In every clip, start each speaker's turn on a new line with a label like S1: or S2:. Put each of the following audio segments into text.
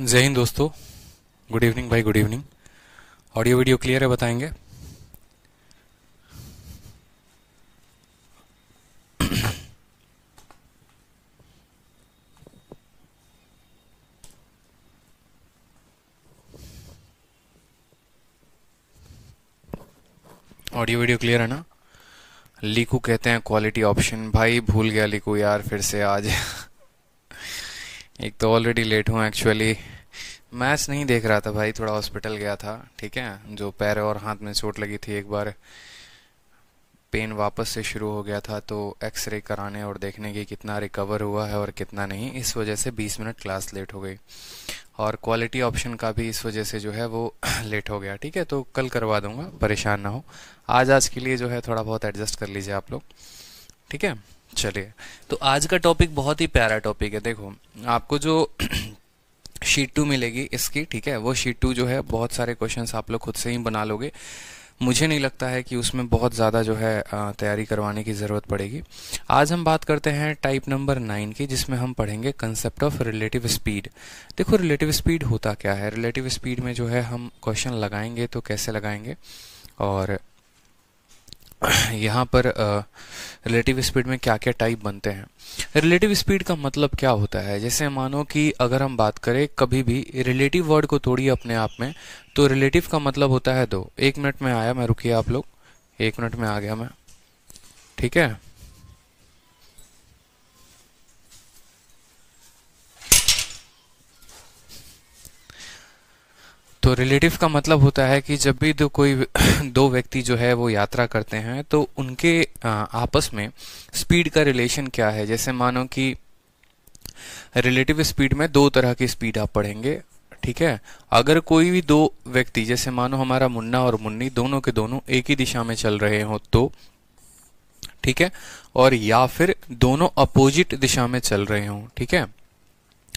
S1: जय हिंद दोस्तों गुड इवनिंग भाई good evening audio video clear है बताएंगे ऑडियो वीडियो क्लियर है ना लीकू कहते हैं क्वालिटी ऑप्शन भाई भूल गया लीकू यार फिर से आज एक तो ऑलरेडी लेट हूँ एक्चुअली मैच नहीं देख रहा था भाई थोड़ा हॉस्पिटल गया था ठीक है जो पैर और हाथ में चोट लगी थी एक बार पेन वापस से शुरू हो गया था तो एक्सरे कराने और देखने की कितना रिकवर हुआ है और कितना नहीं इस वजह से 20 मिनट क्लास लेट हो गई और क्वालिटी ऑप्शन का भी इस वजह से जो है वो लेट हो गया ठीक है तो कल करवा दूंगा परेशान ना हो आज आज के लिए जो है थोड़ा बहुत एडजस्ट कर लीजिए आप लोग ठीक है चलिए तो आज का टॉपिक बहुत ही प्यारा टॉपिक है देखो आपको जो शीट टू मिलेगी इसकी ठीक है वो शीट टू जो है बहुत सारे क्वेश्चन आप लोग खुद से ही बना लोगे मुझे नहीं लगता है कि उसमें बहुत ज़्यादा जो है तैयारी करवाने की ज़रूरत पड़ेगी आज हम बात करते हैं टाइप नंबर नाइन की जिसमें हम पढ़ेंगे कंसेप्ट ऑफ रिलेटिव स्पीड देखो रिलेटिव स्पीड होता क्या है रिलेटिव स्पीड में जो है हम क्वेश्चन लगाएंगे तो कैसे लगाएंगे और यहाँ पर रिलेटिव स्पीड में क्या क्या टाइप बनते हैं रिलेटिव स्पीड का मतलब क्या होता है जैसे मानो कि अगर हम बात करें कभी भी रिलेटिव वर्ड को तोड़िए अपने आप में तो रिलेटिव का मतलब होता है दो एक मिनट में आया मैं रुकिए आप लोग एक मिनट में आ गया मैं ठीक है तो रिलेटिव का मतलब होता है कि जब भी दो कोई दो व्यक्ति जो है वो यात्रा करते हैं तो उनके आपस में स्पीड का रिलेशन क्या है जैसे मानो कि रिलेटिव स्पीड में दो तरह की स्पीड आप पढ़ेंगे ठीक है अगर कोई भी दो व्यक्ति जैसे मानो हमारा मुन्ना और मुन्नी दोनों के दोनों एक ही दिशा में चल रहे हो तो ठीक है और या फिर दोनों अपोजिट दिशा में चल रहे हों ठीक है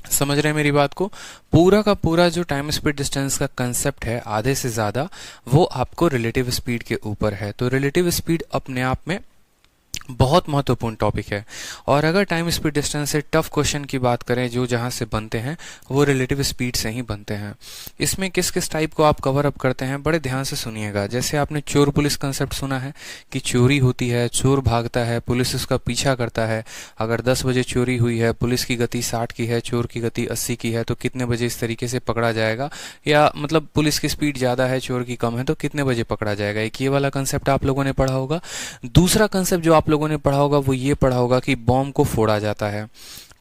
S1: समझ रहे हैं मेरी बात को पूरा का पूरा जो टाइम स्पीड डिस्टेंस का कंसेप्ट है आधे से ज़्यादा वो आपको रिलेटिव स्पीड के ऊपर है तो रिलेटिव स्पीड अपने आप में बहुत महत्वपूर्ण टॉपिक है और अगर टाइम स्पीड डिस्टेंस से टफ क्वेश्चन की बात करें जो जहां से बनते हैं वो रिलेटिव स्पीड से ही बनते हैं इसमें किस किस टाइप को आप कवर अप करते हैं बड़े ध्यान से सुनिएगा जैसे आपने चोर पुलिस कंसेप्ट सुना है कि चोरी होती है चोर भागता है पुलिस उसका पीछा करता है अगर दस बजे चोरी हुई है पुलिस की गति साठ की है चोर की गति अस्सी की है तो कितने बजे इस तरीके से पकड़ा जाएगा या मतलब पुलिस की स्पीड ज़्यादा है चोर की कम है तो कितने बजे पकड़ा जाएगा एक ये वाला कंसेप्ट आप लोगों ने पढ़ा होगा दूसरा कंसेप्ट जो आप लोग लोगों ने पढ़ा होगा वो ये पढ़ा होगा कि बॉम्ब को फोड़ा जाता है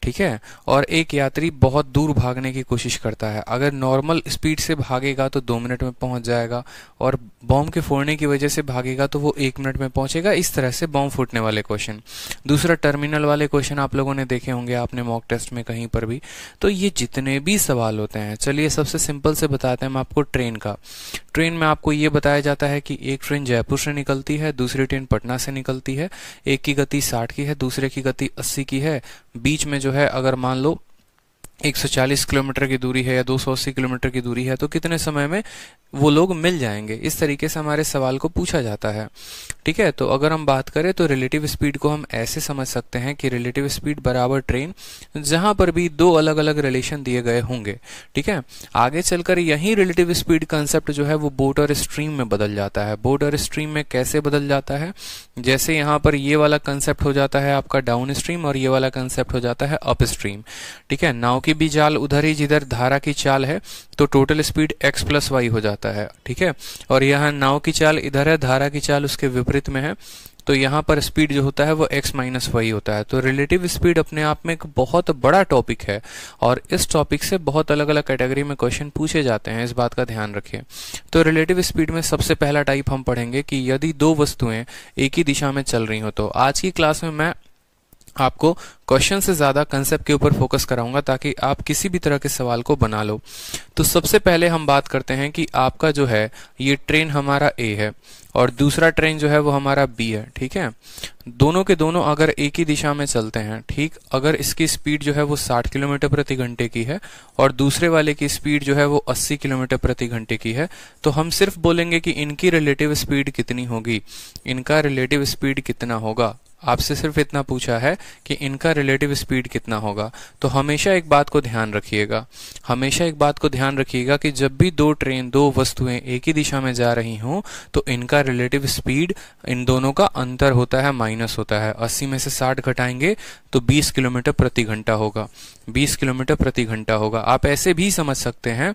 S1: ठीक है और एक यात्री बहुत दूर भागने की कोशिश करता है अगर नॉर्मल स्पीड से भागेगा तो दो मिनट में पहुंच जाएगा और बॉम्ब के फोड़ने की वजह से भागेगा तो वो एक मिनट में पहुंचेगा इस तरह से बॉम्ब फूटने वाले क्वेश्चन दूसरा टर्मिनल वाले क्वेश्चन आप लोगों ने देखे होंगे आपने मॉक टेस्ट में कहीं पर भी तो ये जितने भी सवाल होते हैं चलिए सबसे सिंपल से बताते हैं हम आपको ट्रेन का ट्रेन में आपको ये बताया जाता है कि एक ट्रेन जयपुर से निकलती है दूसरी ट्रेन पटना से निकलती है एक की गति साठ की है दूसरे की गति अस्सी की है बीच में जो है अगर मान लो 140 किलोमीटर की दूरी है या 280 किलोमीटर की दूरी है तो कितने समय में वो लोग मिल जाएंगे इस तरीके से हमारे सवाल को पूछा जाता है ठीक है तो अगर हम बात करें तो रिलेटिव स्पीड को हम ऐसे समझ सकते हैं कि रिलेटिव स्पीड बराबर ट्रेन जहां पर भी दो अलग अलग रिलेशन दिए गए होंगे ठीक है आगे चलकर यही रिलेटिव स्पीड कंसेप्ट जो है वो बोट और स्ट्रीम में बदल जाता है बोट और स्ट्रीम में कैसे बदल जाता है जैसे यहां पर ये वाला कंसेप्ट हो जाता है आपका डाउन स्ट्रीम और ये वाला कंसेप्ट हो जाता है अप स्ट्रीम ठीक है नाव की की भी जाल उधर ही जिधर धारा की चाल है तो total speed x plus Y हो जाता है ठीक है और यहाँ नाव की चाल इधर है धारा की चाल उसके विपरीत में है तो यहाँ पर स्पीड जो होता है वो x माइनस वाई होता है तो रिलेटिव स्पीड अपने आप में एक बहुत बड़ा टॉपिक है और इस टॉपिक से बहुत अलग अलग कैटेगरी में क्वेश्चन पूछे जाते हैं इस बात का ध्यान रखिए तो रिलेटिव स्पीड में सबसे पहला टाइप हम पढ़ेंगे कि यदि दो वस्तुएं एक ही दिशा में चल रही हो तो आज की क्लास में मैं आपको क्वेश्चन से ज़्यादा कंसेप्ट के ऊपर फोकस कराऊंगा ताकि आप किसी भी तरह के सवाल को बना लो तो सबसे पहले हम बात करते हैं कि आपका जो है ये ट्रेन हमारा ए है और दूसरा ट्रेन जो है वो हमारा बी है ठीक है दोनों के दोनों अगर एक ही दिशा में चलते हैं ठीक अगर इसकी स्पीड जो है वो 60 किलोमीटर प्रति घंटे की है और दूसरे वाले की स्पीड जो है वो 80 किलोमीटर प्रति घंटे की है तो हम सिर्फ बोलेंगे कि इनकी रिलेटिव स्पीड कितनी होगी इनका रिलेटिव स्पीड कितना होगा आपसे सिर्फ इतना पूछा है कि इनका रिलेटिव स्पीड कितना होगा तो हमेशा एक बात को ध्यान रखिएगा हमेशा एक बात को ध्यान रखिएगा कि जब भी दो ट्रेन दो वस्तुएं एक ही दिशा में जा रही हों तो इनका रिलेटिव स्पीड इन दोनों का अंतर होता है माइनस होता है अस्सी में से साठ घटाएंगे तो बीस किलोमीटर प्रति घंटा होगा बीस किलोमीटर प्रति घंटा होगा आप ऐसे भी समझ सकते हैं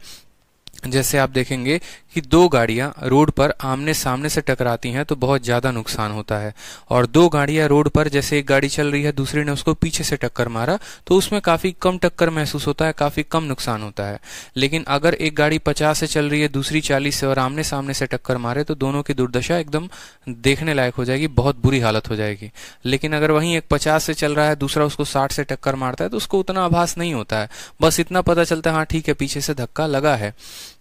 S1: जैसे आप देखेंगे कि दो गाड़ियां रोड पर आमने सामने से टकराती हैं तो बहुत ज़्यादा नुकसान होता है और दो गाड़ियां रोड पर जैसे एक गाड़ी चल रही है दूसरी ने उसको पीछे से टक्कर मारा तो उसमें काफ़ी कम टक्कर महसूस होता है काफ़ी कम नुकसान होता है लेकिन अगर एक गाड़ी पचास से चल रही है दूसरी चालीस से और आमने सामने से टक्कर मारे तो दोनों की दुर्दशा एकदम देखने लायक हो जाएगी बहुत बुरी हालत हो जाएगी लेकिन अगर वहीं एक पचास से चल रहा है दूसरा उसको साठ से टक्कर मारता है तो उसको उतना आभास नहीं होता है बस इतना पता चलता है हाँ ठीक है पीछे से धक्का लगा है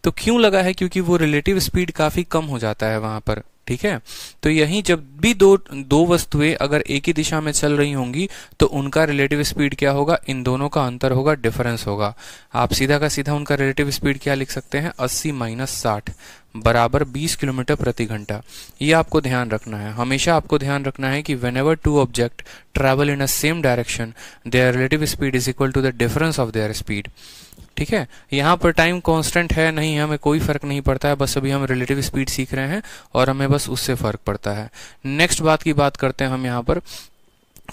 S1: तो क्यों लगा है क्योंकि वो रिलेटिव स्पीड काफ़ी कम हो जाता है वहां पर ठीक है तो यही जब भी दो दो वस्तुएं अगर एक ही दिशा में चल रही होंगी तो उनका रिलेटिव स्पीड क्या होगा इन दोनों का अंतर होगा डिफरेंस होगा आप सीधा का सीधा उनका रिलेटिव स्पीड क्या लिख सकते हैं 80 माइनस साठ बराबर 20 किलोमीटर प्रति घंटा ये आपको ध्यान रखना है हमेशा आपको ध्यान रखना है कि whenever two object travel in a same direction their relative speed is equal to the difference of their speed ठीक है यहाँ पर टाइम कांस्टेंट है नहीं हमें कोई फ़र्क नहीं पड़ता है बस अभी हम रिलेटिव स्पीड सीख रहे हैं और हमें बस उससे फ़र्क पड़ता है नेक्स्ट बात की बात करते हैं हम यहाँ पर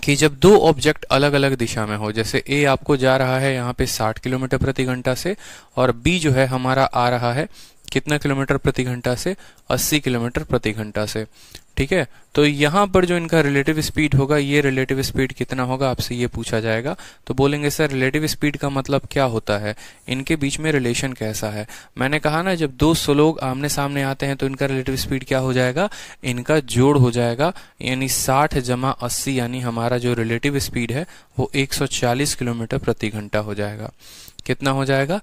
S1: कि जब दो ऑब्जेक्ट अलग अलग दिशा में हो जैसे ए आपको जा रहा है यहाँ पे 60 किलोमीटर प्रति घंटा से और बी जो है हमारा आ रहा है कितना किलोमीटर प्रति घंटा से 80 किलोमीटर प्रति घंटा से ठीक है तो यहाँ पर जो इनका रिलेटिव स्पीड होगा ये रिलेटिव स्पीड कितना होगा आपसे ये पूछा जाएगा तो बोलेंगे सर रिलेटिव स्पीड का मतलब क्या होता है इनके बीच में रिलेशन कैसा है मैंने कहा ना जब दो लोग आमने सामने आते हैं तो इनका रिलेटिव स्पीड क्या हो जाएगा इनका जोड़ हो जाएगा यानी साठ जमा अस्सी यानी हमारा जो रिलेटिव स्पीड है वो चालीस किलोमीटर प्रति घंटा हो जाएगा कितना हो जाएगा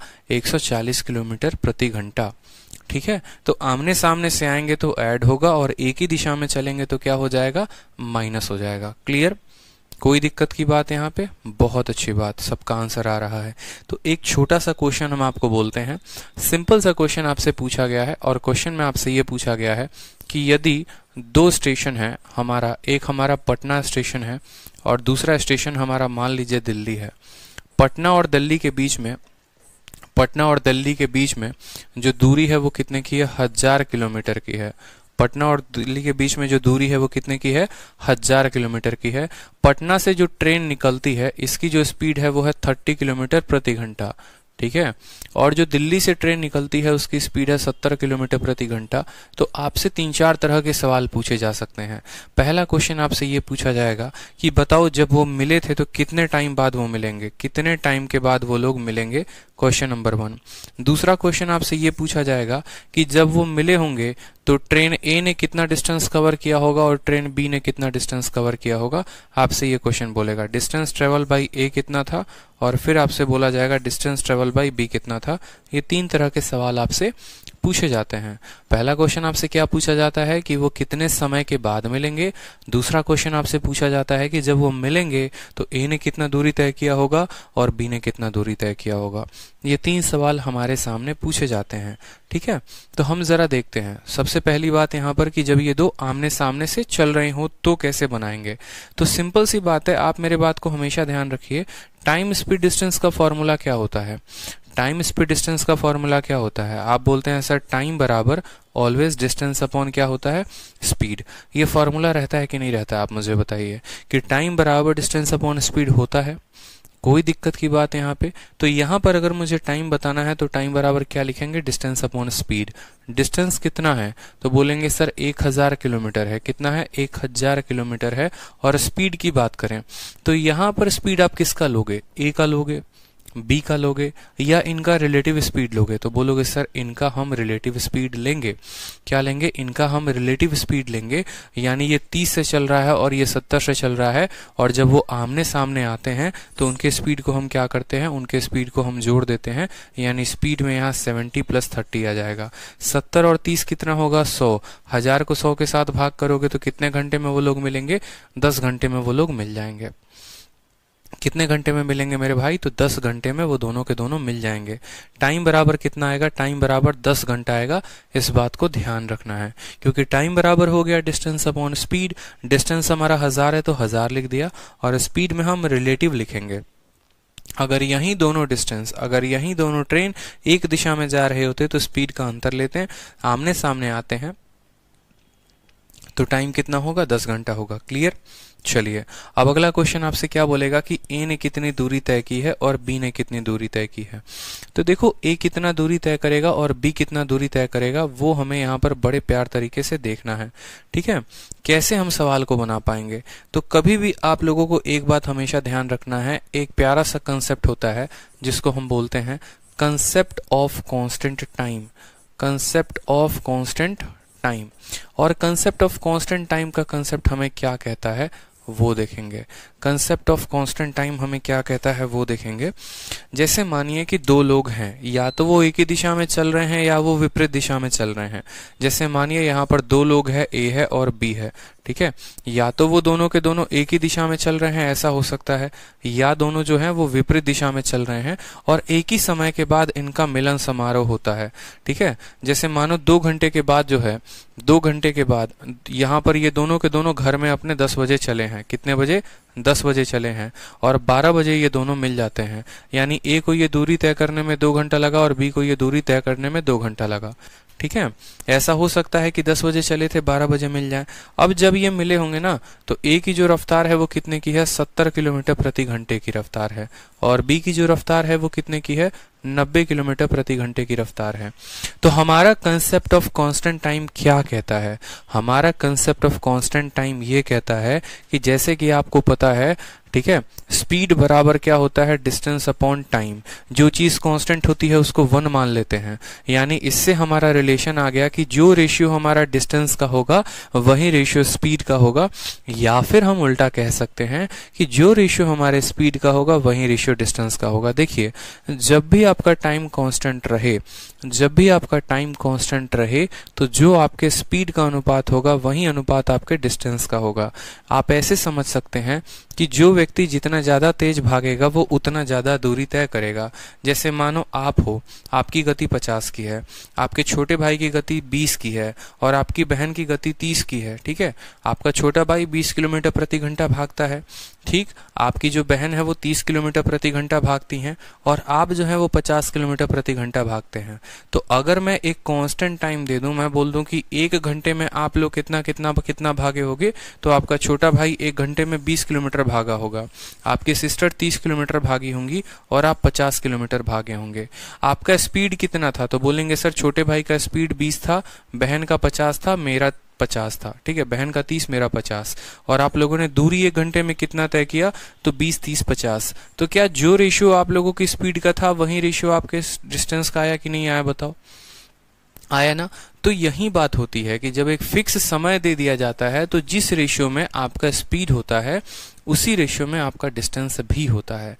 S1: चालीस किलोमीटर प्रति घंटा ठीक है तो आमने सामने से आएंगे तो ऐड होगा और एक ही दिशा में चलेंगे तो क्या हो जाएगा माइनस हो जाएगा क्लियर कोई दिक्कत की बात यहाँ पे बहुत अच्छी बात सबका आंसर आ रहा है तो एक छोटा सा क्वेश्चन हम आपको बोलते हैं सिंपल सा क्वेश्चन आपसे पूछा गया है और क्वेश्चन में आपसे ये पूछा गया है कि यदि दो स्टेशन है हमारा एक हमारा पटना स्टेशन है और दूसरा स्टेशन हमारा मान लीजिए दिल्ली है पटना और दिल्ली के बीच में पटना और दिल्ली के बीच में जो दूरी है वो कितने की है हजार किलोमीटर की है पटना और दिल्ली के बीच में जो दूरी है वो कितने की है हजार किलोमीटर की है पटना से जो ट्रेन निकलती है इसकी जो स्पीड है वो है थर्टी किलोमीटर प्रति घंटा ठीक है और जो दिल्ली से ट्रेन निकलती है उसकी स्पीड है सत्तर किलोमीटर प्रति घंटा तो आपसे तीन चार तरह के सवाल पूछे जा सकते हैं पहला क्वेश्चन आपसे ये पूछा जाएगा कि बताओ जब वो मिले थे तो कितने टाइम बाद वो मिलेंगे कितने टाइम के बाद वो लोग मिलेंगे क्वेश्चन नंबर वन दूसरा क्वेश्चन आपसे ये पूछा जाएगा कि जब वो मिले होंगे तो ट्रेन ए ने कितना डिस्टेंस कवर किया होगा और ट्रेन बी ने कितना डिस्टेंस कवर किया होगा आपसे ये क्वेश्चन बोलेगा डिस्टेंस ट्रेवल बाई ए कितना था और फिर आपसे बोला जाएगा डिस्टेंस ट्रेवल बाई बी कितना था ये तीन तरह के सवाल आपसे पूछे जाते हैं पहला क्वेश्चन आपसे क्या पूछा जाता है कि वो कितने समय के बाद मिलेंगे दूसरा क्वेश्चन आपसे पूछा जाता है कि जब वो मिलेंगे तो ए ने कितना दूरी तय किया होगा और बी ने कितना दूरी तय किया होगा ये तीन सवाल हमारे सामने पूछे जाते हैं ठीक है तो हम जरा देखते हैं सबसे पहली बात यहाँ पर कि जब ये दो आमने सामने से चल रहे हो तो कैसे बनाएंगे तो सिंपल सी बात है आप मेरे बात को हमेशा ध्यान रखिए टाइम स्पीड डिस्टेंस का फॉर्मूला क्या होता है टाइम स्पीड डिस्टेंस का फॉर्मूला क्या होता है आप बोलते हैं सर टाइम बराबर ऑलवेज डिस्टेंस अपॉन क्या होता है स्पीड ये फॉर्मूला रहता है कि नहीं रहता आप मुझे बताइए कि टाइम बराबर डिस्टेंस अपॉन स्पीड होता है कोई दिक्कत की बात यहाँ पे तो यहाँ पर अगर मुझे टाइम बताना है तो टाइम बराबर क्या लिखेंगे डिस्टेंस अपॉन स्पीड डिस्टेंस कितना है तो बोलेंगे सर एक हजार किलोमीटर है कितना है एक हजार किलोमीटर है और स्पीड की बात करें तो यहाँ पर स्पीड आप किसका लोगे ए का लोगे बी का लोगे या इनका रिलेटिव स्पीड लोगे तो बोलोगे सर इनका हम रिलेटिव स्पीड लेंगे क्या लेंगे इनका हम रिलेटिव स्पीड लेंगे यानी ये 30 से चल रहा है और ये 70 से चल रहा है और जब वो आमने सामने आते हैं तो उनके स्पीड को हम क्या करते हैं उनके स्पीड को हम जोड़ देते हैं यानी स्पीड में यहाँ सेवेंटी प्लस थर्टी आ जाएगा सत्तर और तीस कितना होगा सौ हजार को सौ के साथ भाग करोगे तो कितने घंटे में वो लोग मिलेंगे दस घंटे में वो लोग मिल जाएंगे कितने घंटे में मिलेंगे मेरे भाई तो 10 घंटे में वो दोनों के दोनों मिल जाएंगे टाइम बराबर कितना आएगा टाइम बराबर 10 घंटा आएगा इस बात को ध्यान रखना है क्योंकि टाइम बराबर हो गया डिस्टेंस अपॉन स्पीड डिस्टेंस हमारा हज़ार है तो हज़ार लिख दिया और स्पीड में हम रिलेटिव लिखेंगे अगर यहीं दोनों डिस्टेंस अगर यहीं दोनों ट्रेन एक दिशा में जा रहे होते तो स्पीड का अंतर लेते हैं आमने सामने आते हैं तो टाइम कितना होगा दस घंटा होगा क्लियर चलिए अब अगला क्वेश्चन आपसे क्या बोलेगा कि ए ने कितनी दूरी तय की है और बी ने कितनी दूरी तय की है तो देखो ए कितना दूरी तय करेगा और बी कितना दूरी तय करेगा वो हमें यहाँ पर बड़े प्यार तरीके से देखना है ठीक है कैसे हम सवाल को बना पाएंगे तो कभी भी आप लोगों को एक बात हमेशा ध्यान रखना है एक प्यारा सा कंसेप्ट होता है जिसको हम बोलते हैं concept of constant time concept of constant time और कंसेप्ट ऑफ कांस्टेंट टाइम का कंसेप्ट हमें क्या कहता है वो देखेंगे कंसेप्ट ऑफ कांस्टेंट टाइम हमें क्या कहता है वो देखेंगे जैसे मानिए कि दो लोग हैं या तो वो एक ही दिशा में चल रहे हैं या वो विपरीत दिशा में चल रहे हैं जैसे मानिए यहाँ पर दो लोग हैं ए है और बी है ठीक है या तो वो दोनों के दोनों एक ही दिशा में चल रहे हैं ऐसा हो सकता है या दोनों जो है वो विपरीत दिशा में चल रहे हैं और एक ही समय के बाद इनका मिलन समारोह होता है ठीक है जैसे मानो दो घंटे के बाद जो है दो घंटे के बाद यहाँ पर ये दोनों के दोनों घर में अपने दस बजे चले हैं कितने बजे दस बजे चले हैं और बारह बजे ये दोनों मिल जाते हैं यानी ए को ये दूरी तय करने में दो घंटा लगा और बी को ये दूरी तय करने में दो घंटा लगा ठीक है ऐसा हो सकता है कि 10 बजे चले थे 12 बजे मिल जाए अब जब ये मिले होंगे ना तो ए की जो रफ्तार है वो कितने की है 70 किलोमीटर प्रति घंटे की रफ्तार है और बी की जो रफ्तार है वो कितने की है 90 किलोमीटर प्रति घंटे की रफ्तार है तो हमारा कंसेप्ट ऑफ कांस्टेंट टाइम क्या कहता है हमारा कंसेप्ट ऑफ कांस्टेंट टाइम ये कहता है कि जैसे कि आपको पता है ठीक है स्पीड बराबर क्या होता है डिस्टेंस अपॉन टाइम जो चीज कांस्टेंट होती है उसको वन मान लेते हैं यानी इससे हमारा रिलेशन आ गया कि जो रेशियो हमारा डिस्टेंस का होगा वही रेशियो स्पीड का होगा या फिर हम उल्टा कह सकते हैं कि जो रेशियो हमारे स्पीड का होगा वही रेशियो डिस्टेंस का होगा देखिए जब भी आपका टाइम कांस्टेंट रहे जब भी आपका टाइम कांस्टेंट रहे तो जो आपके स्पीड का अनुपात होगा वही अनुपात आपके डिस्टेंस का होगा आप ऐसे समझ सकते हैं कि जो व्यक्ति जितना ज़्यादा तेज भागेगा वो उतना ज़्यादा दूरी तय करेगा जैसे मानो आप हो आपकी गति 50 की है आपके छोटे भाई की गति 20 की है और आपकी बहन की गति 30 की है ठीक है आपका छोटा भाई 20 किलोमीटर प्रति घंटा भागता है ठीक आपकी जो बहन है वो 30 किलोमीटर प्रति घंटा भागती हैं और आप जो है वो 150 किलोमीटर प्रति घंटा भागते हैं तो अगर मैं एक कांस्टेंट टाइम दे दूं मैं बोल दूं कि एक घंटे में आप लोग कितना कितना कितना भागे होगे तो आपका छोटा भाई एक घंटे में 20 किलोमीटर भागा होगा आपके सिस्टर 30 किलोमीटर भागी होंगी और आप 50 किलोमीटर भागे होंगे आपका स्पीड कितना था तो बोलेंगे सर छोटे भाई का स्पीड बीस था बहन का पचास था मेरा पचास था ठीक है बहन का तीस मेरा पचास और आप लोगों ने दूरी एक घंटे में कितना तय किया तो बीस तीस पचास तो क्या जो रेशियो आप लोगों की स्पीड का था वही रेशियो आपके डिस्टेंस का आया कि नहीं आया बताओ आया ना तो यही बात होती है कि जब एक फिक्स समय दे दिया जाता है तो जिस रेशियो में आपका स्पीड होता है उसी रेशियो में आपका डिस्टेंस भी होता है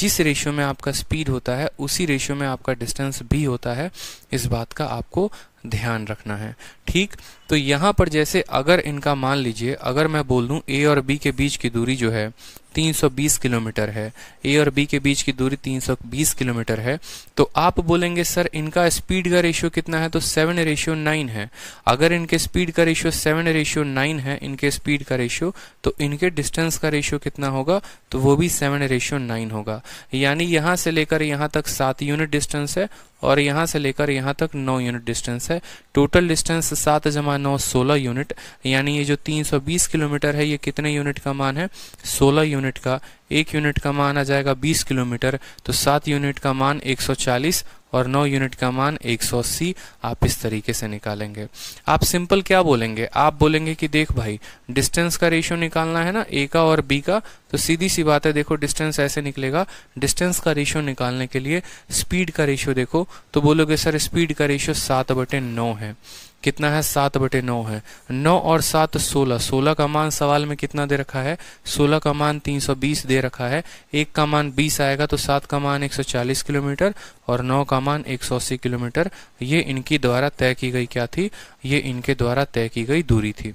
S1: जिस रेशियो में आपका स्पीड होता है उसी रेशियो में आपका डिस्टेंस भी होता है इस बात का आपको ध्यान रखना है ठीक तो यहाँ पर जैसे अगर इनका मान लीजिए अगर मैं बोल दूँ ए और बी के बीच की दूरी जो है 320 किलोमीटर है ए और बी के बीच की दूरी 320 किलोमीटर है तो आप बोलेंगे सर इनका स्पीड का रेशियो कितना है तो सेवन रेशियो नाइन है अगर इनके स्पीड का रेशियो सेवन रेशियो नाइन है इनके स्पीड का रेशियो तो इनके डिस्टेंस का रेशियो कितना होगा तो वो भी सेवन रेशियो नाइन होगा यानी यहाँ से लेकर यहाँ तक सात यूनिट डिस्टेंस है और यहाँ से लेकर यहाँ तक नौ यूनिट डिस्टेंस है है टोटल डिस्टेंस सात जमा नौ सोलह यूनिट यानी ये जो 320 किलोमीटर है ये कितने यूनिट का मान है 16 यूनिट का एक यूनिट का मान आ जाएगा 20 किलोमीटर तो सात यूनिट का मान चालीस और 9 यूनिट का मान 180 आप इस तरीके से निकालेंगे आप सिंपल क्या बोलेंगे आप बोलेंगे कि देख भाई डिस्टेंस का रेशियो निकालना है ना ए का और बी का तो सीधी सी बात है देखो डिस्टेंस ऐसे निकलेगा डिस्टेंस का रेशियो निकालने के लिए स्पीड का रेशियो देखो तो बोलोगे सर स्पीड का रेशियो सात बटे नौ है कितना है सात बटे नौ है नौ और सात सोलह सोलह का मान सवाल में कितना दे रखा है सोलह का मान तीन सौ बीस दे रखा है एक का मान बीस आएगा तो सात का मान एक सौ चालीस किलोमीटर और नौ का मान एक सौ अस्सी किलोमीटर ये इनकी द्वारा तय की गई क्या थी ये इनके द्वारा तय की गई दूरी थी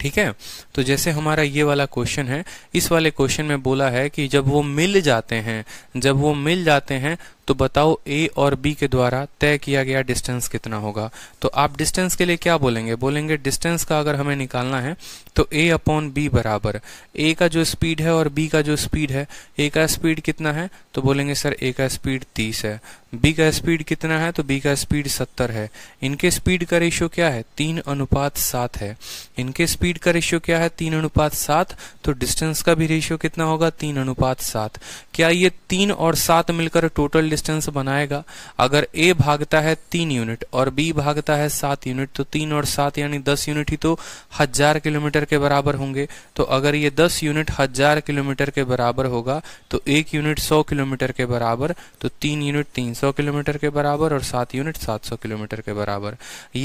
S1: ठीक है तो जैसे हमारा ये वाला क्वेश्चन है इस वाले क्वेश्चन में बोला है कि जब वो मिल जाते हैं जब वो मिल जाते हैं तो बताओ ए और बी के द्वारा तय किया गया डिस्टेंस कितना होगा तो आप डिस्टेंस के लिए क्या बोलेंगे बोलेंगे डिस्टेंस का अगर हमें निकालना है तो ए अपॉन बी बराबर ए का जो स्पीड है और बी का जो स्पीड है ए का स्पीड कितना है तो बोलेंगे सर ए का स्पीड तीस है बी का स्पीड कितना है तो बी का स्पीड सत्तर है इनके स्पीड का रेशियो क्या है तीन अनुपात सात है इनके स्पीड का रेशियो क्या है तीन अनुपात सात तो डिस्टेंस का भी रेशियो कितना होगा तीन अनुपात सात क्या ये तीन और सात मिलकर टोटल डिस्टेंस बनाएगा अगर ए भागता है तीन यूनिट और बी भागता है सात यूनिट तो तीन और सात यानी दस यूनिट ही तो हजार किलोमीटर के बराबर होंगे तो अगर ये दस यूनिट हजार किलोमीटर के बराबर होगा तो एक यूनिट सौ किलोमीटर के बराबर तो तीन यूनिट तीन किलोमीटर के बराबर और सात यूनिट सात किलोमीटर के बराबर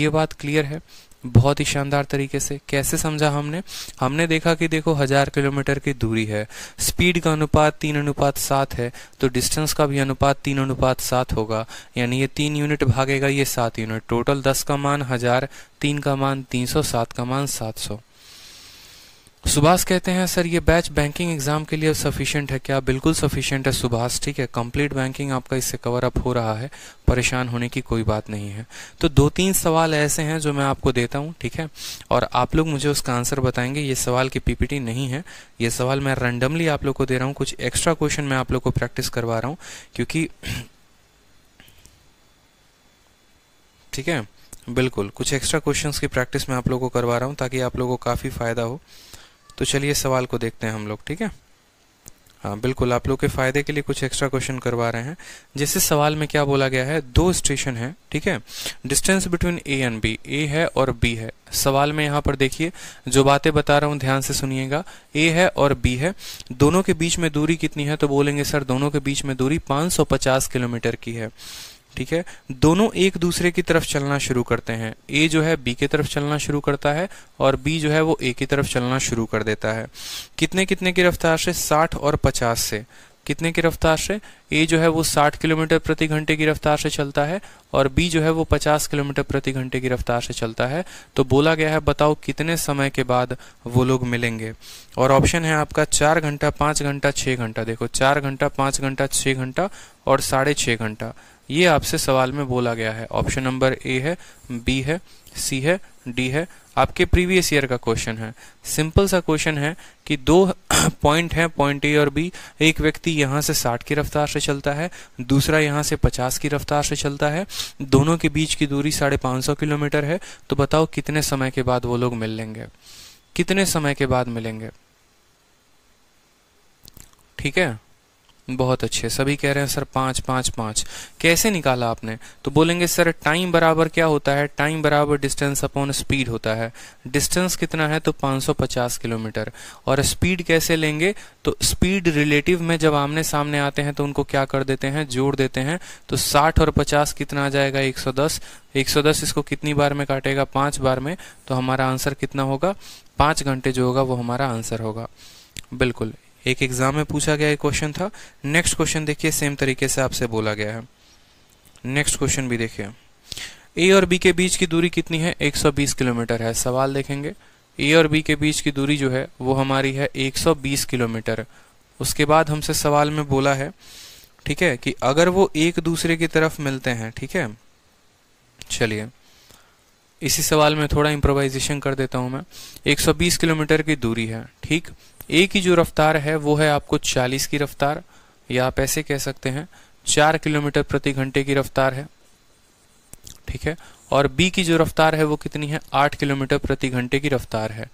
S1: ये बात क्लियर है बहुत ही शानदार तरीके से कैसे समझा हमने हमने देखा कि देखो हजार किलोमीटर की दूरी है स्पीड का अनुपात तीन अनुपात सात है तो डिस्टेंस का भी अनुपात तीन अनुपात सात होगा यानी ये तीन यूनिट भागेगा ये सात यूनिट टोटल दस का मान हजार तीन का मान तीन सौ सात का मान सात सौ सुभाष कहते हैं सर ये बैच बैंकिंग एग्जाम के लिए सफिशियंट है क्या बिल्कुल सफिशियंट है सुभाष ठीक है कंप्लीट बैंकिंग आपका इससे कवर अप हो रहा है परेशान होने की कोई बात नहीं है तो दो तीन सवाल ऐसे हैं जो मैं आपको देता हूं ठीक है और आप लोग मुझे उसका आंसर बताएंगे ये सवाल की पीपीटी नहीं है ये सवाल मैं रैंडमली आप लोग को दे रहा हूँ कुछ एक्स्ट्रा क्वेश्चन मैं आप लोग को प्रैक्टिस करवा रहा हूँ क्योंकि ठीक है बिल्कुल कुछ एक्स्ट्रा क्वेश्चन की प्रैक्टिस मैं आप लोग को करवा रहा हूँ ताकि आप लोग को काफ़ी फ़ायदा हो तो चलिए सवाल को देखते हैं हम लोग ठीक है हाँ बिल्कुल आप लोग के फ़ायदे के लिए कुछ एक्स्ट्रा क्वेश्चन करवा रहे हैं जैसे सवाल में क्या बोला गया है दो स्टेशन है ठीक है distance between A and B A है और बी है सवाल में यहाँ पर देखिए जो बातें बता रहा हूँ ध्यान से सुनिएगा ए है और बी है दोनों के बीच में दूरी कितनी है तो बोलेंगे सर दोनों के बीच में दूरी पांच किलोमीटर की है ठीक है दोनों एक दूसरे की तरफ चलना शुरू करते हैं ए जो है बी की तरफ चलना शुरू करता है और बी जो है वो ए की तरफ चलना शुरू कर देता है कितने कितने की रफ्तार से साठ और पचास से कितने की रफ्तार से ए जो है वो 60 किलोमीटर प्रति घंटे की रफ्तार से चलता है और बी जो है वो 50 किलोमीटर प्रति घंटे की रफ्तार से चलता है तो बोला गया है बताओ कितने समय के बाद वो लोग मिलेंगे और ऑप्शन है आपका चार घंटा पांच घंटा छह घंटा देखो चार घंटा पांच घंटा छह घंटा और साढ़े छह घंटा ये आपसे सवाल में बोला गया है ऑप्शन नंबर ए है बी है सी है डी है आपके प्रीवियस ईयर का क्वेश्चन है सिंपल सा क्वेश्चन है कि दो पॉइंट हैं पॉइंट ए और बी एक व्यक्ति यहाँ से 60 की रफ्तार से चलता है दूसरा यहाँ से 50 की रफ्तार से चलता है दोनों के बीच की दूरी साढ़े पाँच सौ किलोमीटर है तो बताओ कितने समय के बाद वो लोग मिल लेंगे कितने समय के बाद मिलेंगे ठीक है बहुत अच्छे सभी कह रहे हैं सर पाँच पाँच पाँच कैसे निकाला आपने तो बोलेंगे सर टाइम बराबर क्या होता है टाइम बराबर डिस्टेंस अपॉन स्पीड होता है डिस्टेंस कितना है तो 550 किलोमीटर और स्पीड कैसे लेंगे तो स्पीड रिलेटिव में जब आमने सामने आते हैं तो उनको क्या कर देते हैं जोड़ देते हैं तो 60 और 50 कितना आ जाएगा 110 110 इसको कितनी बार में काटेगा पाँच बार में तो हमारा आंसर कितना होगा पाँच घंटे जो होगा वो हमारा आंसर होगा बिल्कुल एक एग्ज़ाम में पूछा गया एक क्वेश्चन था नेक्स्ट क्वेश्चन देखिए सेम तरीके से आपसे बोला गया है नेक्स्ट क्वेश्चन भी देखिए ए और बी के बीच की दूरी कितनी है 120 किलोमीटर है सवाल देखेंगे ए और बी के बीच की दूरी जो है वो हमारी है 120 किलोमीटर उसके बाद हमसे सवाल में बोला है ठीक है कि अगर वो एक दूसरे की तरफ मिलते हैं ठीक है चलिए इसी सवाल में थोड़ा इम्प्रोवाइजेशन कर देता हूं मैं 120 किलोमीटर की दूरी है ठीक ए की जो रफ्तार है वो है आपको 40 की रफ्तार या आप ऐसे कह सकते हैं चार किलोमीटर प्रति घंटे की रफ्तार है ठीक है और बी की जो रफ्तार है वो कितनी है आठ किलोमीटर प्रति घंटे की रफ्तार है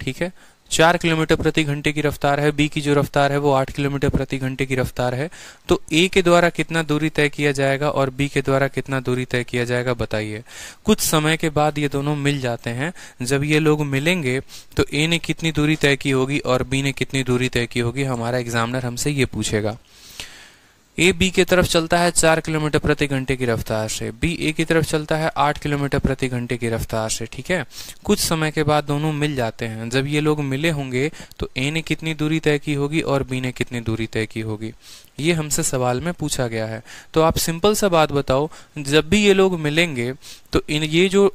S1: ठीक है चार किलोमीटर प्रति घंटे की रफ्तार है बी की जो रफ्तार है वो आठ किलोमीटर प्रति घंटे की रफ्तार है तो ए के द्वारा कितना दूरी तय किया जाएगा और बी के द्वारा कितना दूरी तय किया जाएगा बताइए कुछ समय के बाद ये दोनों मिल जाते हैं जब ये लोग मिलेंगे तो ए ने कितनी दूरी तय की होगी और बी ने कितनी दूरी तय की होगी हमारा एग्जामिनर हमसे ये पूछेगा ए बी की तरफ चलता है चार किलोमीटर प्रति घंटे की रफ्तार से बी ए की तरफ चलता है आठ किलोमीटर प्रति घंटे की रफ्तार से ठीक है कुछ समय के बाद दोनों मिल जाते हैं जब ये लोग मिले होंगे तो ए ने कितनी दूरी तय की होगी और बी ने कितनी दूरी तय की होगी ये हमसे सवाल में पूछा गया है तो आप सिंपल सा बात बताओ जब भी ये लोग मिलेंगे तो इन ये जो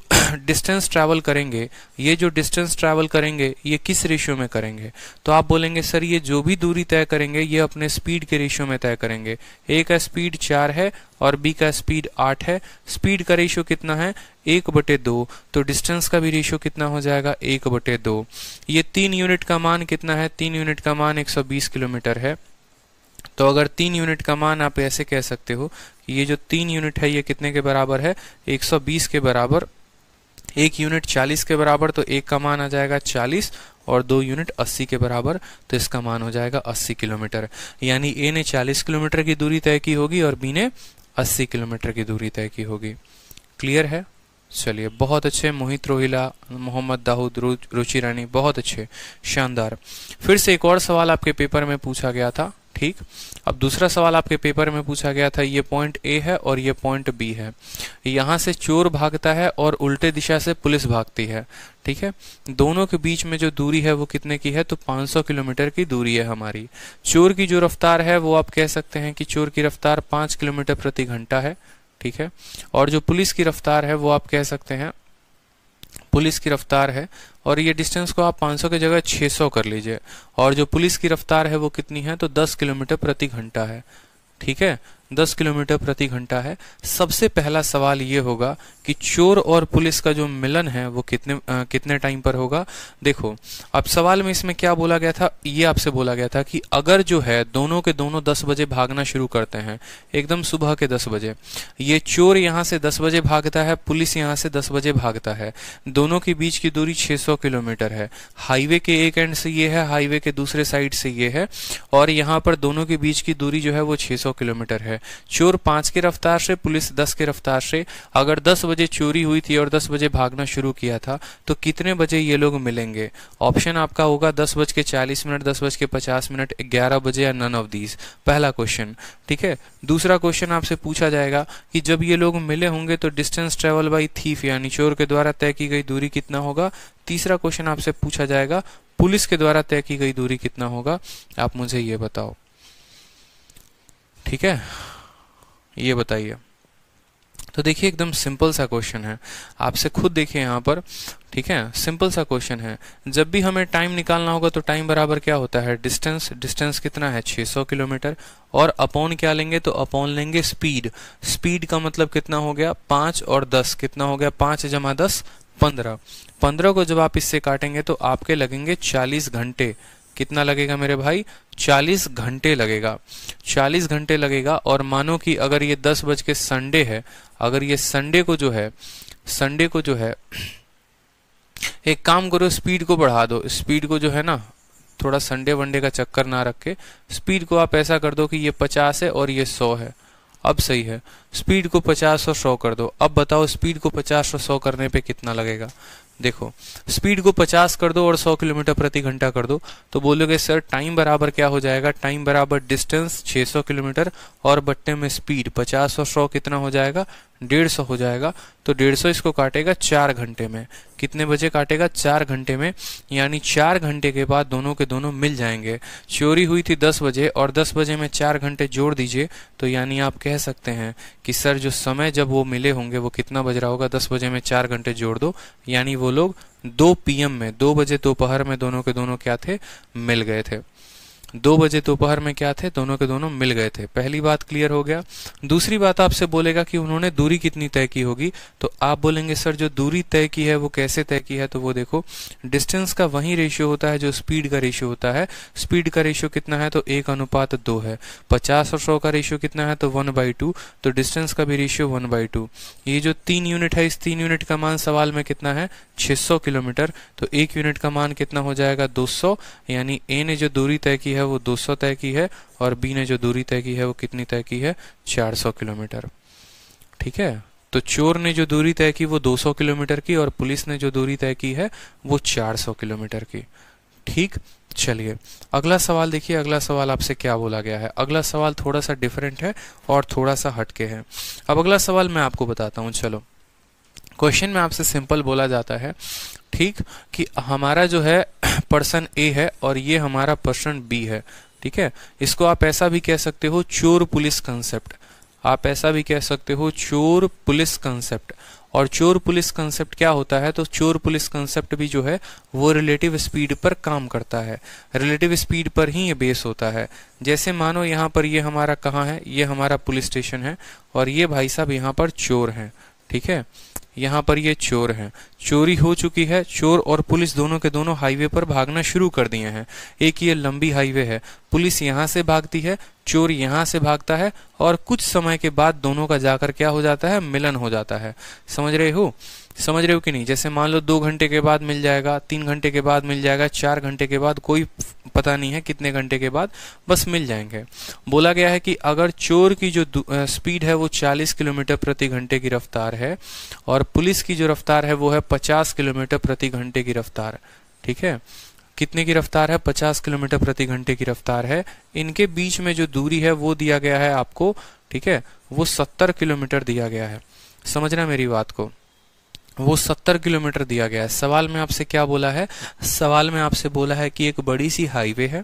S1: डिस्टेंस ट्रैवल करेंगे ये जो डिस्टेंस ट्रैवल करेंगे ये किस रेशियो में करेंगे तो आप बोलेंगे सर ये जो भी दूरी तय करेंगे ये अपने स्पीड के रेशियो में तय करेंगे ए का स्पीड चार है और बी का स्पीड आठ है स्पीड का रेशियो कितना है एक बटे दो तो डिस्टेंस का भी रेशियो कितना हो जाएगा एक बटे दो ये तीन यूनिट का मान कितना है तीन यूनिट का मान 120 किलोमीटर है तो अगर तीन यूनिट का मान आप ऐसे कह सकते हो कि ये जो तीन यूनिट है ये कितने के बराबर है 120 के बराबर एक यूनिट 40 के बराबर तो एक का मान आ जाएगा 40 और दो यूनिट 80 के बराबर तो इसका मान हो जाएगा 80 किलोमीटर यानी ए ने 40 किलोमीटर की दूरी तय की होगी और बी ने 80 किलोमीटर की दूरी तय की होगी क्लियर है चलिए बहुत अच्छे मोहित रोहिला मोहम्मद दाऊद रुचि रानी बहुत अच्छे शानदार फिर से एक और सवाल आपके पेपर में पूछा गया था ठीक अब दूसरा सवाल आपके पेपर में पूछा गया था ये पॉइंट ए है और ये पॉइंट बी है यहाँ से चोर भागता है और उल्टे दिशा से पुलिस भागती है ठीक है दोनों के बीच में जो दूरी है वो कितने की है तो 500 किलोमीटर की दूरी है हमारी चोर की जो रफ्तार है वो आप कह सकते हैं कि चोर की रफ्तार पांच किलोमीटर प्रति घंटा है ठीक है और जो पुलिस की रफ्तार है वो आप कह सकते हैं पुलिस की रफ्तार है और ये डिस्टेंस को आप 500 की जगह 600 कर लीजिए और जो पुलिस की रफ्तार है वो कितनी है तो 10 किलोमीटर प्रति घंटा है ठीक है दस किलोमीटर प्रति घंटा है सबसे पहला सवाल ये होगा कि चोर और पुलिस का जो मिलन है वो कितने आ, कितने टाइम पर होगा देखो अब सवाल में इसमें क्या बोला गया था ये आपसे बोला गया था कि अगर जो है दोनों के दोनों दस बजे भागना शुरू करते हैं एकदम सुबह के दस बजे ये चोर यहाँ से दस बजे भागता है पुलिस यहाँ से दस बजे भागता है दोनों के बीच की दूरी 600 किलोमीटर है हाईवे के एक एंड से ये है हाईवे के दूसरे साइड से ये है और यहाँ पर दोनों के बीच की दूरी जो है वो 600 किलोमीटर है है चोर पांच की रफ्तार से पुलिस दस की रफ्तार से अगर दस बजे चोरी हुई थी और दस बजे भागना शुरू किया था तो कितने बजे ये लोग मिलेंगे ऑप्शन आपका होगा दस बज के चालीस मिनट दस बज के पचास मिनट ग्यारह बजे या नन ऑफ दीज पहला क्वेश्चन ठीक है दूसरा क्वेश्चन आपसे पूछा जाएगा कि जब ये लोग मिले होंगे तो डिस्टेंस ट्रेवल बाई थीफ यानी चोर के द्वारा तय की गई दूरी कितना होगा तीसरा क्वेश्चन आपसे पूछा जाएगा पुलिस के द्वारा तय की गई दूरी कितना होगा आप मुझे ये बताओ ठीक है ये बताइए तो देखिए एकदम सिंपल सा क्वेश्चन है आपसे खुद देखिए यहाँ पर ठीक है सिंपल सा क्वेश्चन है जब भी हमें टाइम निकालना होगा तो टाइम बराबर क्या होता है डिस्टेंस डिस्टेंस कितना है 600 किलोमीटर और अपॉन क्या लेंगे तो अपॉन लेंगे स्पीड स्पीड का मतलब कितना हो गया पांच और दस कितना हो गया पांच जमा दस पंद्रह पंद्रह को जब आप इससे काटेंगे तो आपके लगेंगे चालीस घंटे कितना लगेगा मेरे भाई 40 घंटे लगेगा 40 घंटे लगेगा और मानो कि अगर ये दस बज के संडे है अगर ये संडे को जो है संडे को जो है एक काम करो स्पीड को बढ़ा दो स्पीड को जो है ना थोड़ा संडे वनडे का चक्कर ना रख के स्पीड को आप ऐसा कर दो कि ये पचास है और ये सौ है अब सही है स्पीड को पचास और सौ कर दो अब बताओ स्पीड को पचास और सौ करने पे कितना लगेगा देखो स्पीड को 50 कर दो और 100 किलोमीटर प्रति घंटा कर दो तो बोलोगे सर टाइम बराबर क्या हो जाएगा टाइम बराबर डिस्टेंस 600 किलोमीटर और बट्टे में स्पीड 50 और 100 कितना हो जाएगा डेढ़ सौ हो जाएगा तो डेढ़ सौ इसको काटेगा चार घंटे में कितने बजे काटेगा चार घंटे में यानी चार घंटे के बाद दोनों के दोनों मिल जाएंगे चोरी हुई थी दस बजे और दस बजे में चार घंटे जोड़ दीजिए तो यानी आप कह सकते हैं कि सर जो समय जब वो मिले होंगे वो कितना बज रहा होगा दस बजे में चार घंटे जोड़ दो यानी वो लोग दो पीएम में दो बजे दोपहर में दोनों के दोनों क्या थे मिल गए थे दो बजे दोपहर में क्या थे दोनों के दोनों मिल गए थे पहली बात क्लियर हो गया दूसरी बात आपसे बोलेगा कि उन्होंने दूरी कितनी तय की होगी तो आप बोलेंगे सर जो दूरी तय की है वो कैसे तय की है तो वो देखो डिस्टेंस का वही रेशियो होता है जो स्पीड का रेशियो होता है स्पीड का रेशियो कितना है तो एक अनुपात दो है पचास और सौ का रेशियो कितना है तो वन बाई टू तो डिस्टेंस का भी रेशियो वन बाई टू ये जो तीन यूनिट है इस तीन यूनिट का मान सवाल में कितना है सौ किलोमीटर तो एक यूनिट का मान कितना हो जाएगा सौ यानी ए ने जो दूरी तय की है है वो 200 तय की है और बी ने जो दूरी तय की है वो कितनी तय की है 400 किलोमीटर ठीक है तो चोर ने जो दूरी तय की वो 200 किलोमीटर की और पुलिस ने जो दूरी तय की है वो 400 किलोमीटर की ठीक चलिए अगला सवाल देखिए अगला सवाल आपसे क्या बोला गया है अगला सवाल थोड़ा सा डिफरेंट है और थोड़ा सा हटके है अब अगला सवाल मैं आपको बताता हूँ चलो क्वेश्चन में आपसे सिंपल बोला जाता है ठीक कि हमारा जो है पर्सन ए है और ये हमारा पर्सन बी है ठीक है इसको आप ऐसा भी कह सकते हो चोर पुलिस कंसेप्ट आप ऐसा भी कह सकते हो चोर पुलिस कंसेप्ट और चोर पुलिस कंसेप्ट क्या होता है तो चोर पुलिस कंसेप्ट भी जो है वो रिलेटिव स्पीड पर काम करता है रिलेटिव स्पीड पर ही ये बेस होता है जैसे मानो यहाँ पर ये हमारा कहाँ है ये हमारा पुलिस स्टेशन है और ये भाई साहब यहाँ पर चोर हैं ठीक है थीके? यहाँ पर ये चोर हैं चोरी हो चुकी है चोर और पुलिस दोनों के दोनों हाईवे पर भागना शुरू कर दिए हैं एक ये लंबी हाईवे है पुलिस यहाँ से भागती है चोर यहाँ से भागता है और कुछ समय के बाद दोनों का जाकर क्या हो जाता है मिलन हो जाता है समझ रहे हो समझ रहे हो कि नहीं जैसे मान लो दो घंटे के बाद मिल जाएगा तीन घंटे के बाद मिल जाएगा चार घंटे के बाद कोई पता नहीं है कितने घंटे के बाद बस मिल जाएंगे बोला गया है कि अगर चोर की जो स्पीड है वो 40 किलोमीटर प्रति घंटे की रफ्तार है और पुलिस की जो रफ्तार है वो है 50 किलोमीटर प्रति घंटे की रफ्तार ठीक है कितने की रफ्तार है 50 किलोमीटर प्रति घंटे की रफ्तार है इनके बीच में जो दूरी है वो दिया गया है आपको ठीक है वो सत्तर किलोमीटर दिया गया है समझना मेरी बात को वो सत्तर किलोमीटर दिया गया है सवाल में आपसे क्या बोला है सवाल में आपसे बोला है कि एक बड़ी सी हाईवे है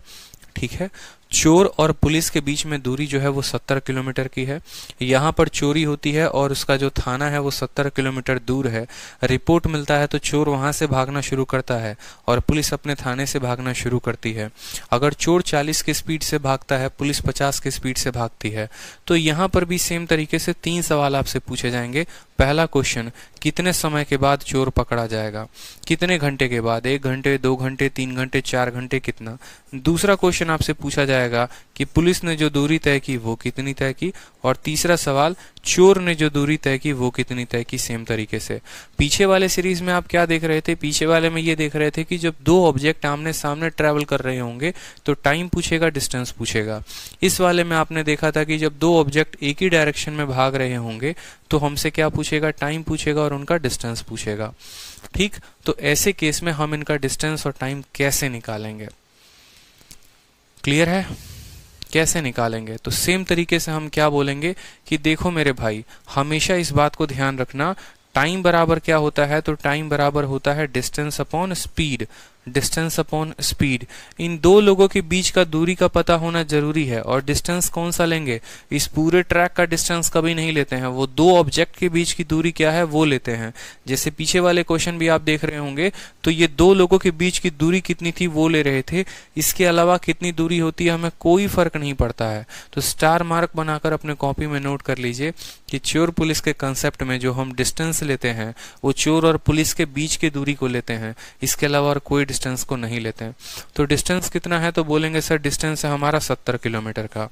S1: ठीक है चोर और पुलिस के बीच में दूरी जो है वो सत्तर किलोमीटर की है यहाँ पर चोरी होती है और उसका जो थाना है वो सत्तर किलोमीटर दूर है रिपोर्ट मिलता है तो चोर वहाँ से भागना शुरू करता है और पुलिस अपने थाने से भागना शुरू करती है अगर चोर चालीस की स्पीड से भागता है पुलिस पचास की स्पीड से भागती है तो यहाँ पर भी सेम तरीके से तीन सवाल आपसे पूछे जाएंगे पहला क्वेश्चन कितने समय के बाद चोर पकड़ा जाएगा कितने घंटे के बाद एक घंटे दो घंटे तीन घंटे चार घंटे कितना दूसरा क्वेश्चन आपसे पूछा जाएगा कि पुलिस ने जो दूरी तय की वो कितनी तय की और तीसरा सवाल चोर ने जो दूरी तय की वो कितनी तय की सेम तरीके से पीछे वाले सीरीज में आप क्या देख रहे थे पीछे वाले में ये देख रहे थे कि जब दो ऑब्जेक्ट आमने सामने ट्रैवल कर रहे होंगे तो टाइम पूछेगा डिस्टेंस पूछेगा इस वाले में आपने देखा था कि जब दो ऑब्जेक्ट एक ही डायरेक्शन में भाग रहे होंगे तो हमसे क्या पूछेगा टाइम पूछेगा और उनका डिस्टेंस पूछेगा ठीक तो ऐसे केस में हम इनका डिस्टेंस और टाइम कैसे निकालेंगे क्लियर है कैसे निकालेंगे तो सेम तरीके से हम क्या बोलेंगे कि देखो मेरे भाई हमेशा इस बात को ध्यान रखना टाइम बराबर क्या होता है तो टाइम बराबर होता है distance upon speed distance upon speed इन दो लोगों के बीच का दूरी का पता होना जरूरी है और डिस्टेंस कौन सा लेंगे इस पूरे ट्रैक का डिस्टेंस कभी नहीं लेते हैं वो दो ऑब्जेक्ट के बीच की दूरी क्या है वो लेते हैं जैसे पीछे वाले क्वेश्चन भी आप देख रहे होंगे तो ये दो लोगों के बीच की दूरी कितनी थी वो ले रहे थे इसके अलावा कितनी दूरी होती है हमें कोई फर्क नहीं पड़ता है तो स्टार मार्क बनाकर अपने कॉपी में नोट कर लीजिए कि चोर पुलिस के कंसेप्ट में जो हम डिस्टेंस लेते हैं वो चोर और पुलिस के बीच के दूरी को लेते हैं इसके अलावा और कोई डिस्टेंस को नहीं लेते हैं तो डिस्टेंस कितना है तो बोलेंगे सर डिस्टेंस है हमारा सत्तर किलोमीटर का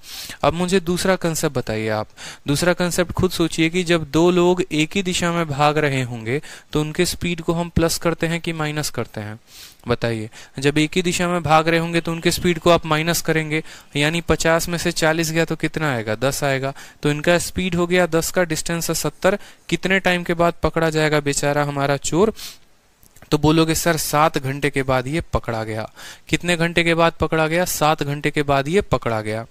S1: अब मुझे दूसरा कंसेप्ट बताइए आप दूसरा कंसेप्ट खुद सोचिए कि जब दो लोग एक ही दिशा में भाग रहे होंगे तो उनके स्पीड को हम प्लस करते हैं कि माइनस करते हैं बताइए जब एक ही दिशा में भाग रहे होंगे तो उनके स्पीड को आप माइनस करेंगे यानी 50 में से 40 गया तो कितना आएगा 10 आएगा तो इनका स्पीड हो गया 10 का डिस्टेंस है 70 कितने टाइम के बाद पकड़ा जाएगा बेचारा हमारा चोर तो बोलोगे सर सात घंटे के बाद ये पकड़ा गया कितने घंटे के बाद पकड़ा गया सात घंटे के बाद ये पकड़ा गया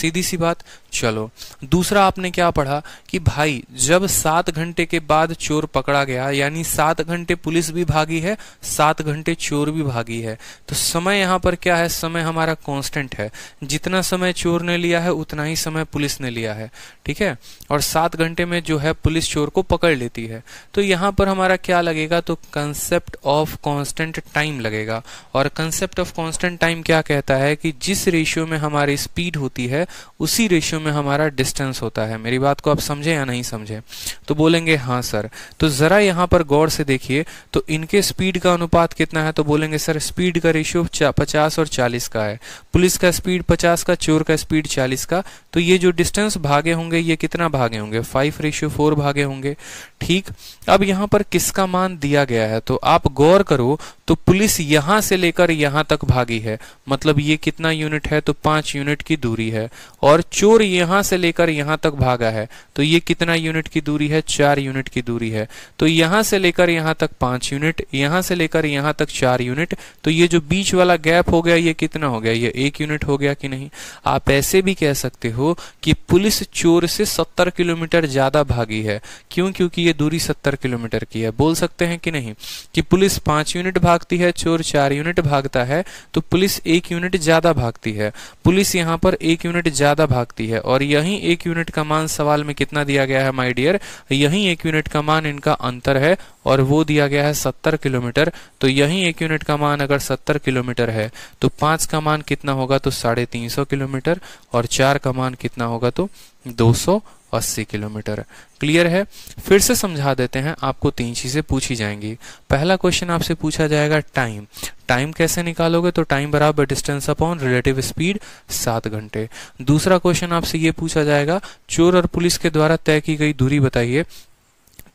S1: सीधी सी बात चलो दूसरा आपने क्या पढ़ा कि भाई जब सात घंटे के बाद चोर पकड़ा गया यानी सात घंटे पुलिस भी भागी है सात घंटे चोर भी भागी है तो समय यहाँ पर क्या है समय हमारा कॉन्स्टेंट है जितना समय चोर ने लिया है उतना ही समय पुलिस ने लिया है ठीक है और सात घंटे में जो है पुलिस चोर को पकड़ लेती है तो यहाँ पर हमारा क्या लगेगा तो कंसेप्ट ऑफ कांस्टेंट टाइम लगेगा और कंसेप्ट ऑफ कांस्टेंट टाइम क्या कहता है कि जिस रेशियो में हमारी स्पीड होती है उसी रेशियो में हमारा डिस्टेंस होता है मेरी बात को आप समझे या नहीं समझे तो बोलेंगे हाँ सर तो ज़रा यहाँ पर गौर से देखिए तो इनके स्पीड का अनुपात कितना है तो बोलेंगे सर स्पीड का रेशियो पचास और चालीस का है पुलिस का स्पीड पचास का चोर का स्पीड चालीस का तो ये जो डिस्टेंस भागे होंगे ये कितना भागे होंगे फाइव रेशियो फोर भागे होंगे ठीक अब यहाँ पर किसका मान दिया गया है तो आप गौर करो तो पुलिस यहां से लेकर यहां तक भागी है मतलब ये कितना यूनिट है तो पांच यूनिट की दूरी है और चोर यहां से लेकर यहां तक भागा है तो ये कितना यूनिट की दूरी है चार यूनिट की दूरी है तो यहां से लेकर यहां तक पांच यूनिट यहां से लेकर यहां तक चार यूनिट तो ये जो बीच वाला गैप हो गया ये कितना हो गया ये एक यूनिट हो गया कि नहीं आप ऐसे भी कह सकते हो कि पुलिस चोर से सत्तर किलोमीटर ज़्यादा भागी है क्यों क्योंकि ये दूरी सत्तर किलोमीटर की है बोल सकते हैं कि नहीं कि पुलिस पांच यूनिट भागती है चोर चार यूनिट भागता है तो पुलिस एक यूनिट ज्यादा भागती है पुलिस यहाँ पर एक यूनिट ज्यादा भागती है और यही एक यूनिट का मान सवाल में कितना दिया गया है माई डियर यही एक यूनिट का मान इनका अंतर है और वो दिया गया है सत्तर किलोमीटर तो यही एक यूनिट का मान अगर सत्तर किलोमीटर है तो पांच का मान कितना होगा तो साढ़े किलोमीटर और चार का मान कितना होगा तो दो अस्सी किलोमीटर क्लियर है फिर से समझा देते हैं आपको तीन चीज़ें पूछी जाएंगी पहला क्वेश्चन आपसे पूछा जाएगा टाइम टाइम कैसे निकालोगे तो टाइम बराबर डिस्टेंस अपॉन रिलेटिव स्पीड सात घंटे दूसरा क्वेश्चन आपसे ये पूछा जाएगा चोर और पुलिस के द्वारा तय की गई दूरी बताइए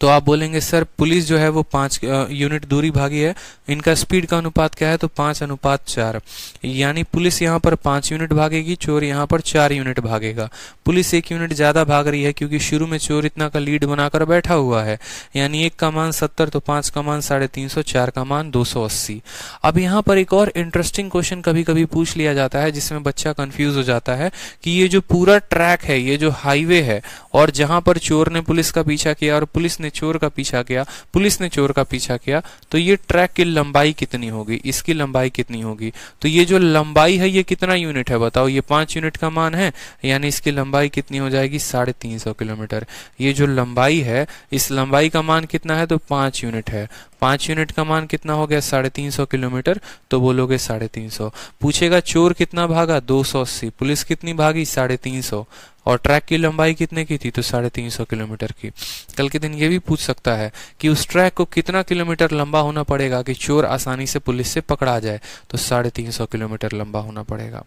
S1: तो आप बोलेंगे सर पुलिस जो है वो पांच यूनिट दूरी भागी है इनका स्पीड का अनुपात क्या है तो पांच अनुपात चार यानी पुलिस यहाँ पर पांच यूनिट भागेगी चोर यहाँ पर चार यूनिट भागेगा पुलिस एक यूनिट ज़्यादा भाग रही है क्योंकि शुरू में चोर इतना का लीड बनाकर बैठा हुआ है यानी एक का मान सत्तर तो पांच का मान साढ़े तीन सौ चार का मान दो सौ अस्सी अब यहाँ पर एक और इंटरेस्टिंग क्वेश्चन कभी कभी पूछ लिया जाता है जिसमें बच्चा कन्फ्यूज हो जाता है कि ये जो पूरा ट्रैक है ये जो हाईवे है और जहां पर चोर ने पुलिस का पीछा किया और पुलिस ने ने चोर का पीछा किया पुलिस ने चोर का पीछा किया तो ये ट्रैक की लंबाई कितनी होगी इसकी लंबाई कितनी होगी तो ये जो लंबाई है ये कितना यूनिट है बताओ ये पांच यूनिट का मान है यानी इसकी लंबाई कितनी हो जाएगी साढ़े तीन सौ किलोमीटर ये जो लंबाई है इस लंबाई का मान कितना है तो पांच यूनिट है पांच यूनिट का मान कितना हो गया साढ़े तीन सौ किलोमीटर तो बोलोगे साढ़े तीन सौ पूछेगा चोर कितना भागा दो सौ अस्सी पुलिस कितनी भागी साढ़े तीन सौ और ट्रैक की लंबाई कितने की थी तो साढ़े तीन सौ किलोमीटर की कल के दिन ये भी पूछ सकता है कि उस ट्रैक को कितना किलोमीटर लंबा होना पड़ेगा कि चोर आसानी से पुलिस से पकड़ा जाए तो साढ़े तीन सौ किलोमीटर लंबा होना पड़ेगा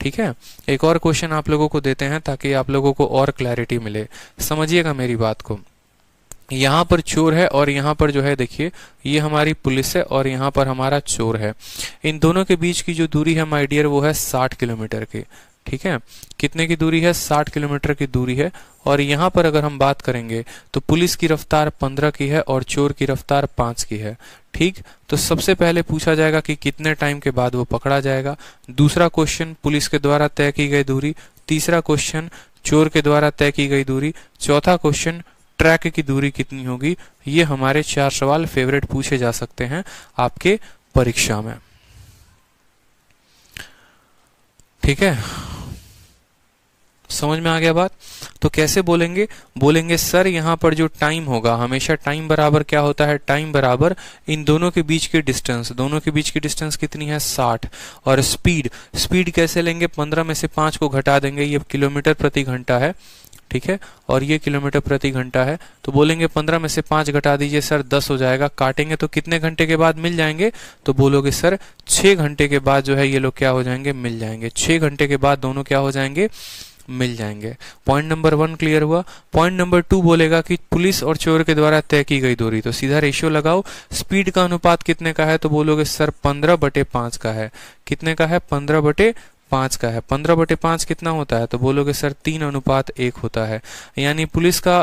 S1: ठीक है एक और क्वेश्चन आप लोगों को देते हैं ताकि आप लोगों को और क्लैरिटी मिले समझिएगा मेरी बात को यहाँ पर चोर है और यहाँ पर जो है देखिए ये हमारी पुलिस है और यहाँ पर हमारा चोर है इन दोनों के बीच की जो दूरी है माय डियर वो है 60 किलोमीटर की ठीक है कितने की दूरी है 60 किलोमीटर की दूरी है और यहाँ पर अगर हम बात करेंगे तो पुलिस की रफ्तार 15 की है और चोर की रफ्तार 5 की है ठीक तो सबसे पहले पूछा जाएगा कि कितने टाइम के बाद वो पकड़ा जाएगा दूसरा क्वेश्चन पुलिस के द्वारा तय की गई दूरी तीसरा क्वेश्चन चोर के द्वारा तय की गई दूरी चौथा क्वेश्चन ट्रैक की दूरी कितनी होगी ये हमारे चार सवाल फेवरेट पूछे जा सकते हैं आपके परीक्षा में ठीक है समझ में आ गया बात तो कैसे बोलेंगे बोलेंगे सर यहां पर जो टाइम होगा हमेशा टाइम बराबर क्या होता है टाइम बराबर इन दोनों के बीच के डिस्टेंस दोनों के बीच की डिस्टेंस कितनी है 60 और स्पीड स्पीड कैसे लेंगे 15 में से 5 को घटा देंगे ये किलोमीटर प्रति घंटा है ठीक है और ये किलोमीटर प्रति घंटा है तो बोलेंगे पंद्रह में से पांच घटा दीजिए सर दस हो जाएगा काटेंगे तो कितने घंटे के बाद मिल जाएंगे तो बोलोगे सर छह घंटे के बाद जो है ये लोग क्या हो जाएंगे मिल जाएंगे छह घंटे के बाद दोनों क्या हो जाएंगे मिल जाएंगे पॉइंट नंबर वन क्लियर हुआ पॉइंट नंबर टू बोलेगा कि पुलिस और चोर के द्वारा तय की गई दूरी तो सीधा रेशियो लगाओ स्पीड का अनुपात कितने का है तो बोलोगे सर पंद्रह बटे पांच का है कितने का है पंद्रह बटे पाँच का है पंद्रह बटे पाँच कितना होता है तो बोलोगे सर तीन अनुपात एक होता है यानी पुलिस का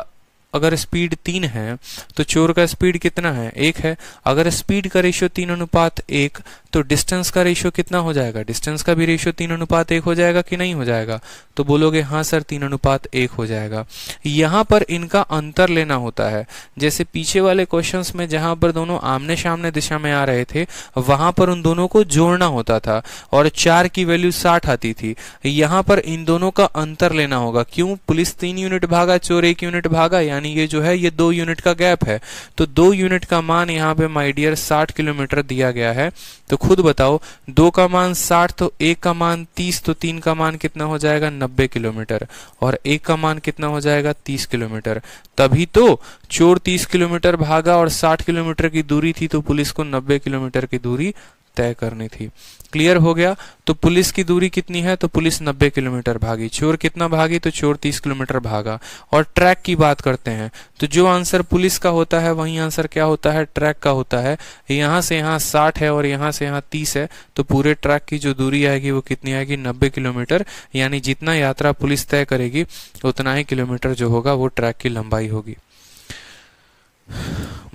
S1: अगर स्पीड तीन है तो चोर का स्पीड कितना है एक है अगर स्पीड का रेशियो तीन अनुपात एक तो डिस्टेंस का रेशियो कितना हो जाएगा डिस्टेंस का भी रेशियो तीन अनुपात एक हो जाएगा कि नहीं हो जाएगा तो बोलोगे हाँ सर तीन अनुपात एक हो जाएगा यहाँ पर इनका अंतर लेना होता है जैसे पीछे वाले क्वेश्चन में जहां पर दोनों आमने सामने दिशा में आ रहे थे वहां पर उन दोनों को जोड़ना होता था और चार की वैल्यू साठ आती थी यहां पर इन दोनों का अंतर लेना होगा क्यों पुलिस तीन यूनिट भागा चोर एक यूनिट भागा यानी ये जो है ये दो यूनिट का गैप है तो दो यूनिट का मान यहाँ पे माई डियर साठ किलोमीटर दिया गया है तो खुद बताओ दो का मान साठ तो एक का मान तीस तो तीन का मान कितना हो जाएगा नब्बे किलोमीटर और एक का मान कितना हो जाएगा तीस किलोमीटर तभी तो चोर तीस किलोमीटर भागा और साठ किलोमीटर की दूरी थी तो पुलिस को नब्बे किलोमीटर की दूरी तय करनी थी क्लियर हो गया तो पुलिस की दूरी कितनी है तो पुलिस 90 किलोमीटर भागी चोर कितना भागी तो चोर 30 किलोमीटर भागा और ट्रैक की बात करते हैं तो जो आंसर पुलिस का होता है वही आंसर क्या होता है ट्रैक का होता है यहां से यहाँ 60 है और यहाँ से यहाँ 30 है तो पूरे ट्रैक की जो दूरी आएगी वो कितनी आएगी नब्बे किलोमीटर यानी जितना यात्रा पुलिस तय करेगी उतना ही किलोमीटर जो होगा वो ट्रैक की लंबाई होगी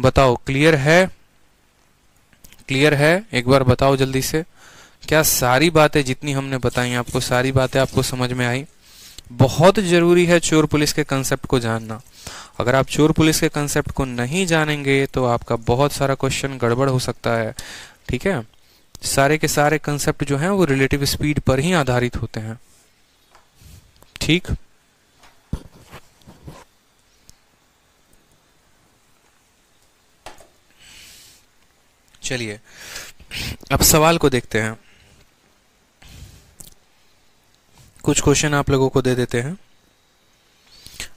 S1: बताओ क्लियर है क्लियर है एक बार बताओ जल्दी से क्या सारी बातें जितनी हमने बताई आपको सारी बातें आपको समझ में आई बहुत जरूरी है चोर पुलिस के कंसेप्ट को जानना अगर आप चोर पुलिस के कंसेप्ट को नहीं जानेंगे तो आपका बहुत सारा क्वेश्चन गड़बड़ हो सकता है ठीक है सारे के सारे कंसेप्ट जो हैं वो रिलेटिव स्पीड पर ही आधारित होते हैं ठीक चलिए अब सवाल को देखते हैं कुछ क्वेश्चन आप लोगों को दे देते हैं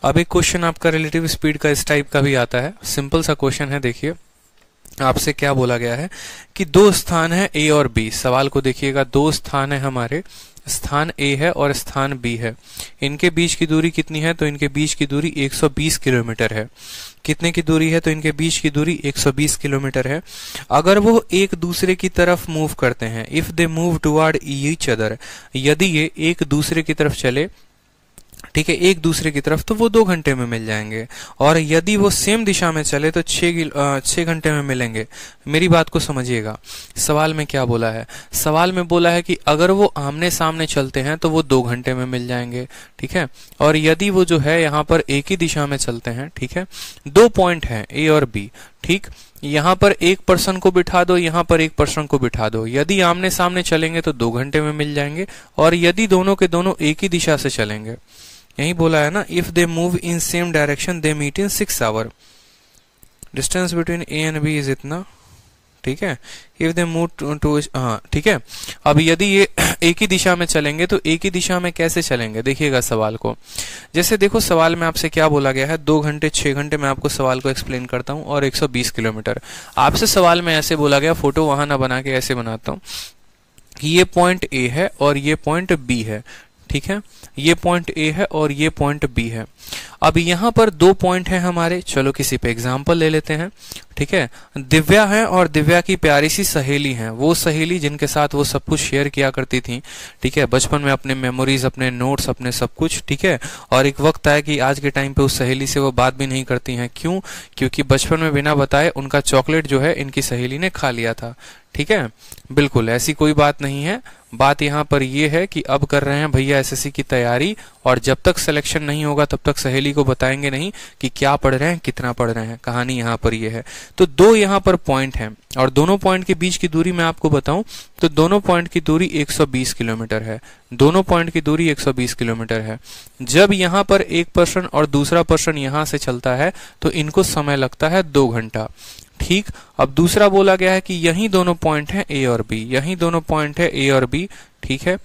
S1: अब एक क्वेश्चन आपका रिलेटिव स्पीड का इस टाइप का भी आता है सिंपल सा क्वेश्चन है देखिए आपसे क्या बोला गया है कि दो स्थान है ए और बी सवाल को देखिएगा दो स्थान है हमारे स्थान ए है और स्थान बी है इनके बीच की दूरी कितनी है तो इनके बीच की दूरी 120 किलोमीटर है कितने की दूरी है तो इनके बीच की दूरी 120 किलोमीटर है अगर वो एक दूसरे की तरफ मूव करते हैं if they move toward each other यदि ये एक दूसरे की तरफ चले ठीक है एक दूसरे की तरफ तो वो दो घंटे में मिल जाएंगे और यदि वो सेम दिशा में चले तो छः घंटे में मिलेंगे मेरी बात को समझिएगा सवाल में क्या बोला है सवाल में बोला है कि अगर वो आमने सामने चलते हैं तो वो दो घंटे में मिल जाएंगे ठीक है और यदि वो जो है यहाँ पर एक ही दिशा में चलते हैं ठीक है दो पॉइंट है ए और बी ठीक यहाँ पर एक पर्सन को बिठा दो यहां पर एक पर्सन को बिठा दो यदि आमने सामने चलेंगे तो दो घंटे में मिल जाएंगे और यदि दोनों के दोनों एक ही दिशा से चलेंगे यही बोला है ना if they move in same direction they meet in six hour distance between A and B is इतना ठीक है इफ दे मूव टू हाँ ठीक है अब यदि ये एक ही दिशा में चलेंगे तो एक ही दिशा में कैसे चलेंगे देखिएगा सवाल को जैसे देखो सवाल में आपसे क्या बोला गया है दो घंटे छह घंटे में आपको सवाल को एक्सप्लेन करता हूँ और 120 किलोमीटर आपसे सवाल में ऐसे बोला गया फोटो वहां ना बना के ऐसे बनाता हूँ ये पॉइंट ए है और ये पॉइंट बी है ठीक है ये पॉइंट ए है और ये पॉइंट बी है अब यहाँ पर दो पॉइंट है हमारे चलो किसी पे एग्जाम्पल ले लेते हैं ठीक है दिव्या है और दिव्या की प्यारी सी सहेली है वो सहेली जिनके साथ वो सब कुछ शेयर किया करती थी ठीक है बचपन में अपने मेमोरीज अपने नोट्स अपने सब कुछ ठीक है और एक वक्त आया कि आज के टाइम पे उस सहेली से वो बात भी नहीं करती है क्यों क्योंकि बचपन में बिना बताए उनका चॉकलेट जो है इनकी सहेली ने खा लिया था ठीक है बिल्कुल ऐसी कोई बात नहीं है बात यहाँ पर यह है कि अब कर रहे हैं भैया एसएससी की तैयारी और जब तक सिलेक्शन नहीं होगा तब तक सहेली को बताएंगे नहीं कि क्या पढ़ रहे हैं कितना पढ़ रहे हैं कहानी यहाँ पर यह है तो दो यहाँ पर पॉइंट है और दोनों पॉइंट के बीच की दूरी मैं आपको बताऊं तो दोनों पॉइंट की दूरी 120 किलोमीटर है दोनों पॉइंट की दूरी 120 किलोमीटर है जब यहाँ पर एक पर्सन और दूसरा पर्सन यहाँ से चलता है तो इनको समय लगता है दो घंटा ठीक अब दूसरा बोला गया है कि यही दोनों पॉइंट हैं ए और बी यही दोनों पॉइंट है ए और बी ठीक है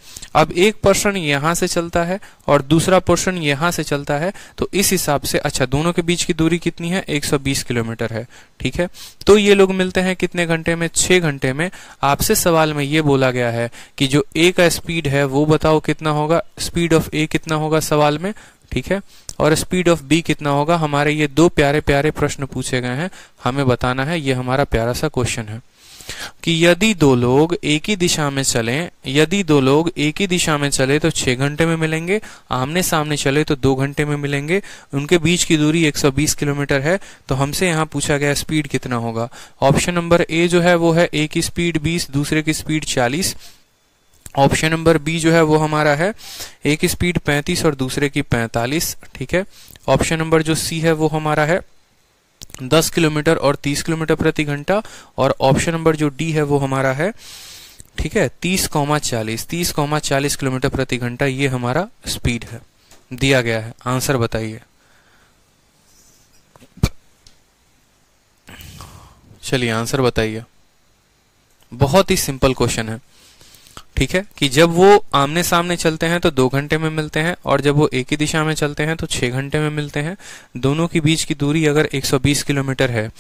S1: अब एक पर्सन यहां से चलता है और दूसरा पर्सन यहां से चलता है तो इस हिसाब से अच्छा दोनों के बीच की दूरी कितनी है 120 किलोमीटर है ठीक है तो ये लोग मिलते हैं कितने घंटे में छह घंटे में आपसे सवाल में ये बोला गया है कि जो ए का स्पीड है वो बताओ कितना होगा स्पीड ऑफ ए कितना होगा सवाल में ठीक है और स्पीड ऑफ बी कितना होगा हमारे ये दो प्यारे प्यारे प्रश्न पूछे गए हैं हमें बताना है ये हमारा प्यारा सा क्वेश्चन है कि यदि दो लोग एक ही दिशा में चले यदि दो लोग एक ही दिशा में चले तो छह घंटे में मिलेंगे आमने सामने चले तो दो घंटे में मिलेंगे उनके बीच की दूरी 120 किलोमीटर है तो हमसे यहाँ पूछा गया स्पीड कितना होगा ऑप्शन नंबर ए जो है वो है ए की स्पीड 20 दूसरे की स्पीड 40 ऑप्शन नंबर बी जो है वो हमारा है एक स्पीड 35 और दूसरे की 45 ठीक है ऑप्शन नंबर जो सी है वो हमारा है 10 किलोमीटर और 30 किलोमीटर प्रति घंटा और ऑप्शन नंबर जो डी है वो हमारा है ठीक है तीस कौमा चालीस तीस कौमा चालीस किलोमीटर प्रति घंटा ये हमारा स्पीड है दिया गया है आंसर बताइए चलिए आंसर बताइए बहुत ही सिंपल क्वेश्चन है ठीक है कि जब वो आमने सामने चलते हैं तो दो घंटे में मिलते हैं और जब वो एक ही दिशा में चलते हैं तो छह घंटे में मिलते हैं दोनों के बीच की दूरी अगर 120 किलोमीटर है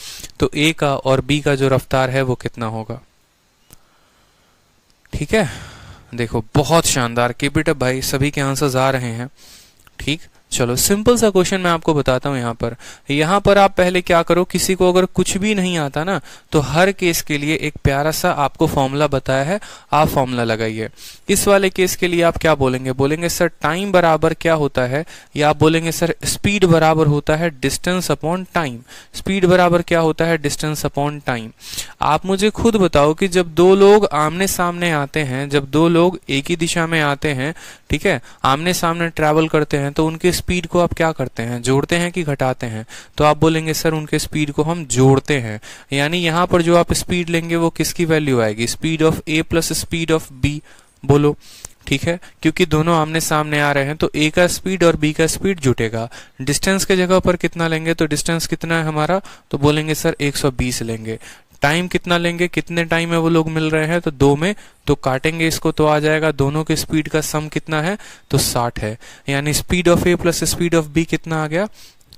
S1: तो ए का और बी का जो रफ्तार है वो कितना होगा ठीक है देखो बहुत शानदार के भाई सभी के आंसर्स आ रहे हैं ठीक चलो सिंपल सा क्वेश्चन मैं आपको बताता हूँ यहाँ पर यहां पर आप पहले क्या करो किसी को अगर कुछ भी नहीं आता ना तो हर केस के लिए एक प्यारा सा आपको फॉर्मूला बताया है आप फॉर्मूला लगाइए इस वाले केस के लिए आप क्या बोलेंगे बोलेंगे सर टाइम बराबर क्या होता है या आप बोलेंगे सर स्पीड बराबर होता है डिस्टेंस अपॉन टाइम स्पीड बराबर क्या होता है डिस्टेंस अपॉन टाइम आप मुझे खुद बताओ कि जब दो लोग आमने सामने आते हैं जब दो लोग एक ही दिशा में आते हैं ठीक है आमने सामने ट्रेवल करते हैं तो उनकी स्पीड को आप क्या करते हैं जोड़ते हैं कि घटाते हैं तो आप बोलेंगे सर उनके स्पीड को हम जोड़ते हैं यानी यहाँ पर जो आप स्पीड लेंगे वो किसकी वैल्यू आएगी speed of A plus speed of B बोलो ठीक है क्योंकि दोनों आमने सामने आ रहे हैं तो ए का स्पीड और बी का स्पीड जुटेगा डिस्टेंस के जगह पर कितना लेंगे तो डिस्टेंस कितना है हमारा तो बोलेंगे सर 120 लेंगे टाइम कितना लेंगे कितने टाइम में वो लोग मिल रहे हैं तो दो में तो काटेंगे इसको तो आ जाएगा दोनों के स्पीड का सम कितना है तो साठ है यानी speed of A plus speed of B कितना आ गया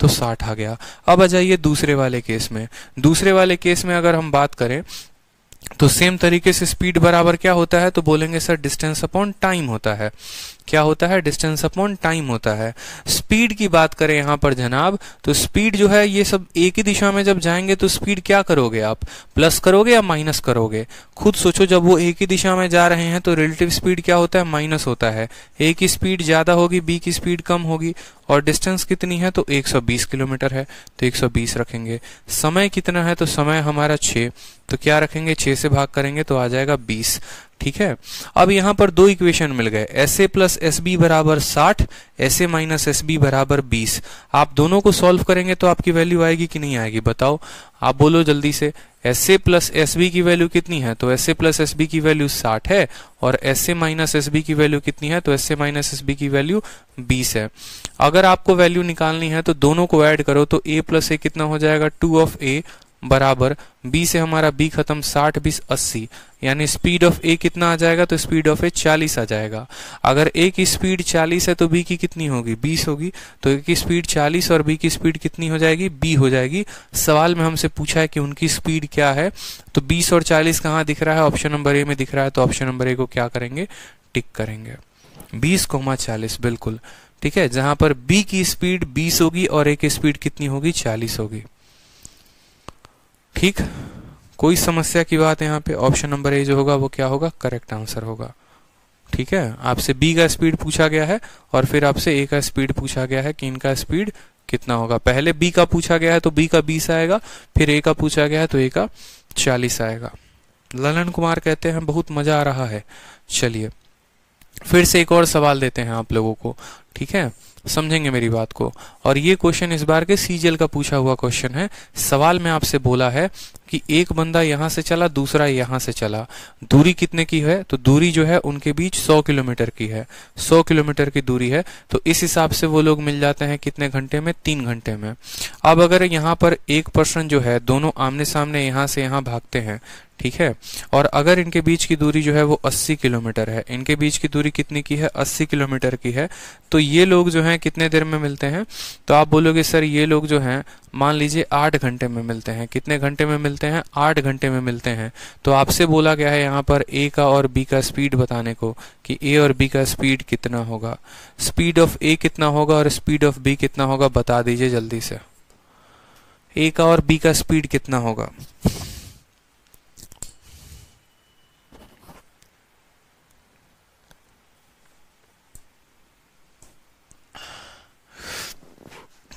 S1: तो साठ आ गया अब आ जाइए दूसरे वाले केस में दूसरे वाले केस में अगर हम बात करें तो सेम तरीके से स्पीड बराबर क्या होता है तो बोलेंगे सर डिस्टेंस अपॉन टाइम होता है क्या होता है डिस्टेंस अपॉन टाइम होता है स्पीड की बात करें यहाँ पर जनाब तो स्पीड जो है ये सब एक ही दिशा में जब जाएंगे तो स्पीड क्या करोगे आप प्लस करोगे या माइनस करोगे खुद सोचो जब वो एक ही दिशा में जा रहे हैं तो रिलेटिव स्पीड क्या होता है माइनस होता है ए की स्पीड ज़्यादा होगी बी की स्पीड कम होगी और डिस्टेंस कितनी है तो 120 किलोमीटर है तो 120 रखेंगे समय कितना है तो समय हमारा 6 तो क्या रखेंगे 6 से भाग करेंगे तो आ जाएगा 20 ठीक है अब यहां पर दो इक्वेशन मिल गए S A plus S B बराबर साठ S A minus S B बराबर बीस आप दोनों को सॉल्व करेंगे तो आपकी वैल्यू आएगी कि नहीं आएगी बताओ आप बोलो जल्दी से S A plus S B की वैल्यू कितनी है तो S A plus S B की वैल्यू साठ है और S A minus S B की वैल्यू कितनी है तो S A minus S B की वैल्यू बीस है अगर आपको वैल्यू निकालनी है तो दोनों को ऐड करो तो ए प्लस ए कितना हो जाएगा टू ऑफ ए बराबर बी से हमारा बी खत्म साठ बीस अस्सी यानी स्पीड ऑफ ए कितना आ जाएगा तो स्पीड ऑफ ए चालीस आ जाएगा अगर ए की स्पीड चालीस है तो बी की कितनी होगी बीस होगी तो ए की स्पीड चालीस और बी की स्पीड कितनी हो जाएगी बी हो जाएगी सवाल में हमसे पूछा है कि उनकी स्पीड क्या है तो बीस और चालीस कहाँ दिख रहा है ऑप्शन नंबर ए में दिख रहा है तो ऑप्शन नंबर ए को क्या करेंगे टिक करेंगे बीस कोमा चालीस बिल्कुल ठीक है जहां पर बी की स्पीड बीस होगी और ए की स्पीड कितनी होगी चालीस होगी ठीक कोई समस्या की बात यहाँ पे ऑप्शन नंबर ए जो होगा वो क्या होगा करेक्ट आंसर होगा ठीक है आपसे बी का स्पीड पूछा गया है और फिर आपसे ए का स्पीड पूछा गया है कि इनका स्पीड कितना होगा पहले बी का पूछा गया है तो बी का बीस आएगा फिर ए का पूछा गया है तो ए का चालीस आएगा ललन कुमार कहते हैं बहुत मजा आ रहा है चलिए फिर से एक और सवाल देते हैं आप लोगों को ठीक है समझेंगे मेरी बात को और ये क्वेश्चन इस बार के सीजीएल का पूछा हुआ क्वेश्चन है सवाल में आपसे बोला है कि एक बंदा यहाँ से चला दूसरा यहाँ से चला दूरी कितने की है तो दूरी जो है उनके बीच 100 किलोमीटर की है 100 किलोमीटर की दूरी है तो इस हिसाब से वो लोग मिल जाते हैं कितने घंटे में तीन घंटे में अब अगर यहाँ पर एक पर्सन जो है दोनों आमने सामने यहां से यहां भागते हैं ठीक है और अगर इनके बीच की दूरी जो है वो 80 किलोमीटर है इनके बीच की दूरी कितनी की है 80 किलोमीटर की है तो ये लोग जो हैं कितने देर में मिलते हैं तो आप बोलोगे सर ये लोग जो हैं मान लीजिए आठ घंटे में मिलते हैं कितने घंटे में मिलते हैं आठ घंटे में मिलते हैं तो आपसे बोला गया है यहाँ पर ए का और बी का स्पीड बताने को कि ए और बी का स्पीड कितना होगा स्पीड ऑफ ए कितना होगा और स्पीड ऑफ बी कितना होगा बता दीजिए जल्दी से ए का और बी का स्पीड कितना होगा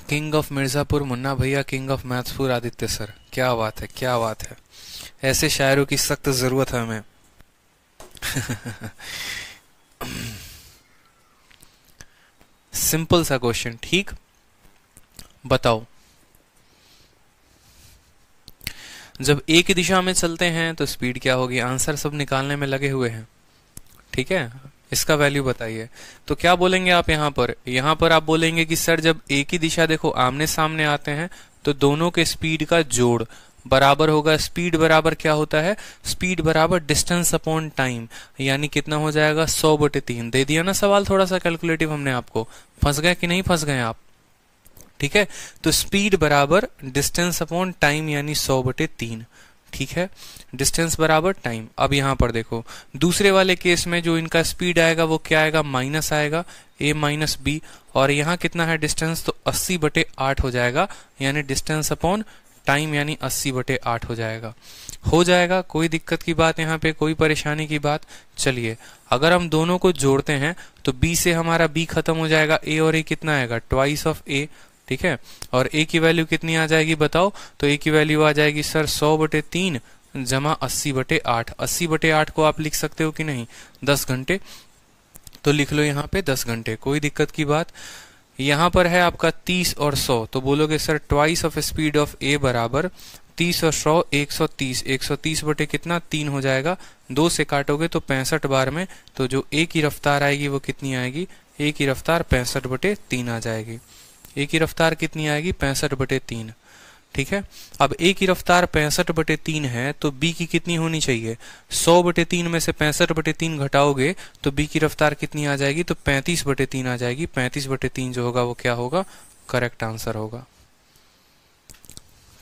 S1: किंग ऑफ मिर्ज़ापुर मुन्ना भैया king of Mathpur Aditya sir क्या बात है क्या बात है ऐसे शायरों की सख्त ज़रूरत है हमें सिंपल सा क्वेश्चन ठीक बताओ जब एक ही दिशा में चलते हैं तो स्पीड क्या होगी आंसर सब निकालने में लगे हुए हैं ठीक है इसका वैल्यू बताइए तो क्या बोलेंगे आप यहाँ पर यहाँ पर आप बोलेंगे कि सर जब एक ही दिशा देखो आमने सामने आते हैं तो दोनों के स्पीड का जोड़ बराबर होगा स्पीड बराबर क्या होता है स्पीड बराबर डिस्टेंस अपॉन टाइम यानी कितना हो जाएगा सौ बटे तीन दे दिया ना सवाल थोड़ा सा कैलकुलेटिव हमने आपको फंस गए कि नहीं फंस गए आप ठीक है तो स्पीड बराबर डिस्टेंस अपॉन टाइम यानी सौ बटे तीन ठीक है डिस्टेंस बराबर टाइम अब यहाँ पर देखो दूसरे वाले केस में जो इनका स्पीड आएगा वो क्या आएगा माइनस आएगा ए माइनस बी और यहाँ कितना है डिस्टेंस तो 80 बटे आठ हो जाएगा यानी डिस्टेंस अपॉन टाइम यानी 80 बटे आठ हो जाएगा हो जाएगा कोई दिक्कत की बात यहाँ पे कोई परेशानी की बात चलिए अगर हम दोनों को जोड़ते हैं तो बी से हमारा बी खत्म हो जाएगा ए और ए कितना आएगा ट्वाइस ऑफ ए ठीक है और ए की वैल्यू कितनी आ जाएगी बताओ तो ए की वैल्यू आ जाएगी सर सौ बटे तीन जमा अस्सी बटे आठ अस्सी बटे आठ को आप लिख सकते हो कि नहीं दस घंटे तो लिख लो यहाँ पे दस घंटे कोई दिक्कत की बात यहाँ पर है आपका तीस और सौ तो बोलोगे sir twice of speed of A बराबर तीस और सौ एक सौ तीस एक सौ तीस बटे कितना तीन हो जाएगा दो से काटोगे तो पैंसठ बार में तो जो ए की रफ्तार आएगी वो कितनी आएगी ए की रफ्तार पैंसठ बटे तीन आ जाएगी ए की रफ्तार कितनी आएगी पैंसठ बटे तीन ठीक है अब ए की रफ्तार पैंसठ बटे तीन है तो बी की कितनी होनी चाहिए सौ बटे तीन में से पैंसठ बटे तीन घटाओगे तो बी की रफ्तार कितनी आ जाएगी तो पैंतीस बटे तीन आ जाएगी पैंतीस बटे तीन जो होगा वो क्या होगा करेक्ट आंसर होगा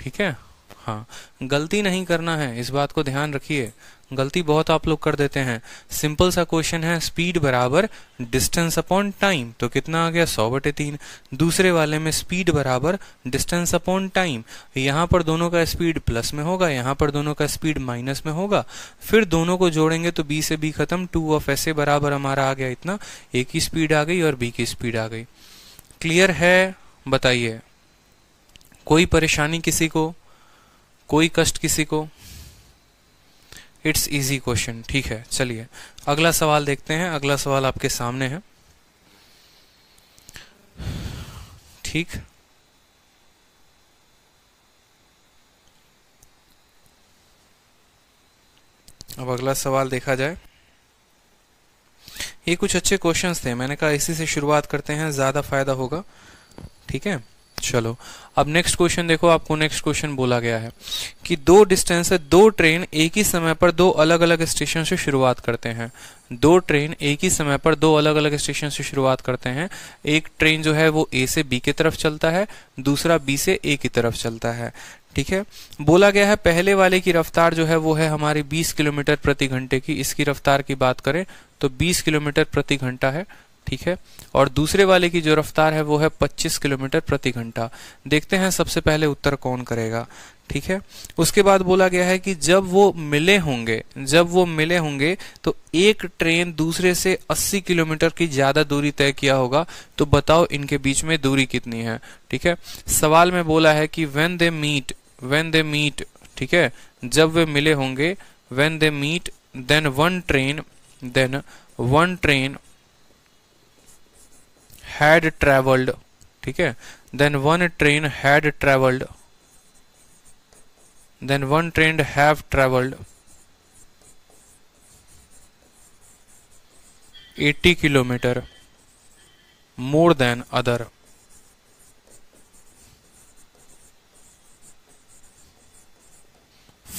S1: ठीक है हाँ गलती नहीं करना है इस बात को ध्यान रखिए गलती बहुत आप लोग कर देते हैं सिंपल सा क्वेश्चन है स्पीड बराबर डिस्टेंस अपॉन टाइम तो कितना आ गया सौ बटे तीन दूसरे वाले में स्पीड बराबर डिस्टेंस अपॉन टाइम यहां पर दोनों का स्पीड प्लस में होगा यहां पर दोनों का स्पीड माइनस में होगा फिर दोनों को जोड़ेंगे तो बी से बी खत्म टू ऑफ एस ए बराबर हमारा आ गया इतना ए की स्पीड आ गई और बी की स्पीड आ गई क्लियर है बताइए कोई परेशानी किसी को कोई कष्ट किसी को इट्स इजी क्वेश्चन ठीक है चलिए अगला सवाल देखते हैं अगला सवाल आपके सामने है ठीक अब अगला सवाल देखा जाए ये कुछ अच्छे क्वेश्चंस थे मैंने कहा इसी से शुरुआत करते हैं ज़्यादा फायदा होगा ठीक है चलो अब नेक्स्ट क्वेश्चन देखो आपको नेक्स्ट क्वेश्चन बोला गया है कि दो डिस्टेंस से दो ट्रेन एक ही समय पर दो अलग अलग स्टेशन से शुरुआत करते हैं दो ट्रेन एक ही समय पर दो अलग अलग स्टेशन से शुरुआत करते हैं एक ट्रेन जो है वो ए से बी की तरफ चलता है दूसरा बी से ए की तरफ चलता है ठीक है बोला गया है पहले वाले की रफ्तार जो है वो है हमारी बीस किलोमीटर प्रति घंटे की इसकी रफ्तार की बात करें तो बीस किलोमीटर प्रति घंटा है ठीक है और दूसरे वाले की जो रफ्तार है वो है 25 किलोमीटर प्रति घंटा देखते हैं सबसे पहले उत्तर कौन करेगा ठीक है उसके बाद बोला गया है कि जब वो मिले होंगे जब वो मिले होंगे तो एक ट्रेन दूसरे से 80 किलोमीटर की ज्यादा दूरी तय किया होगा तो बताओ इनके बीच में दूरी कितनी है ठीक है सवाल में बोला है कि when they meet when they meet ठीक है जब वे मिले होंगे when they meet then one train then one train had travelled ठीक है then one train had travelled then one train have travelled 80 kilometre more than other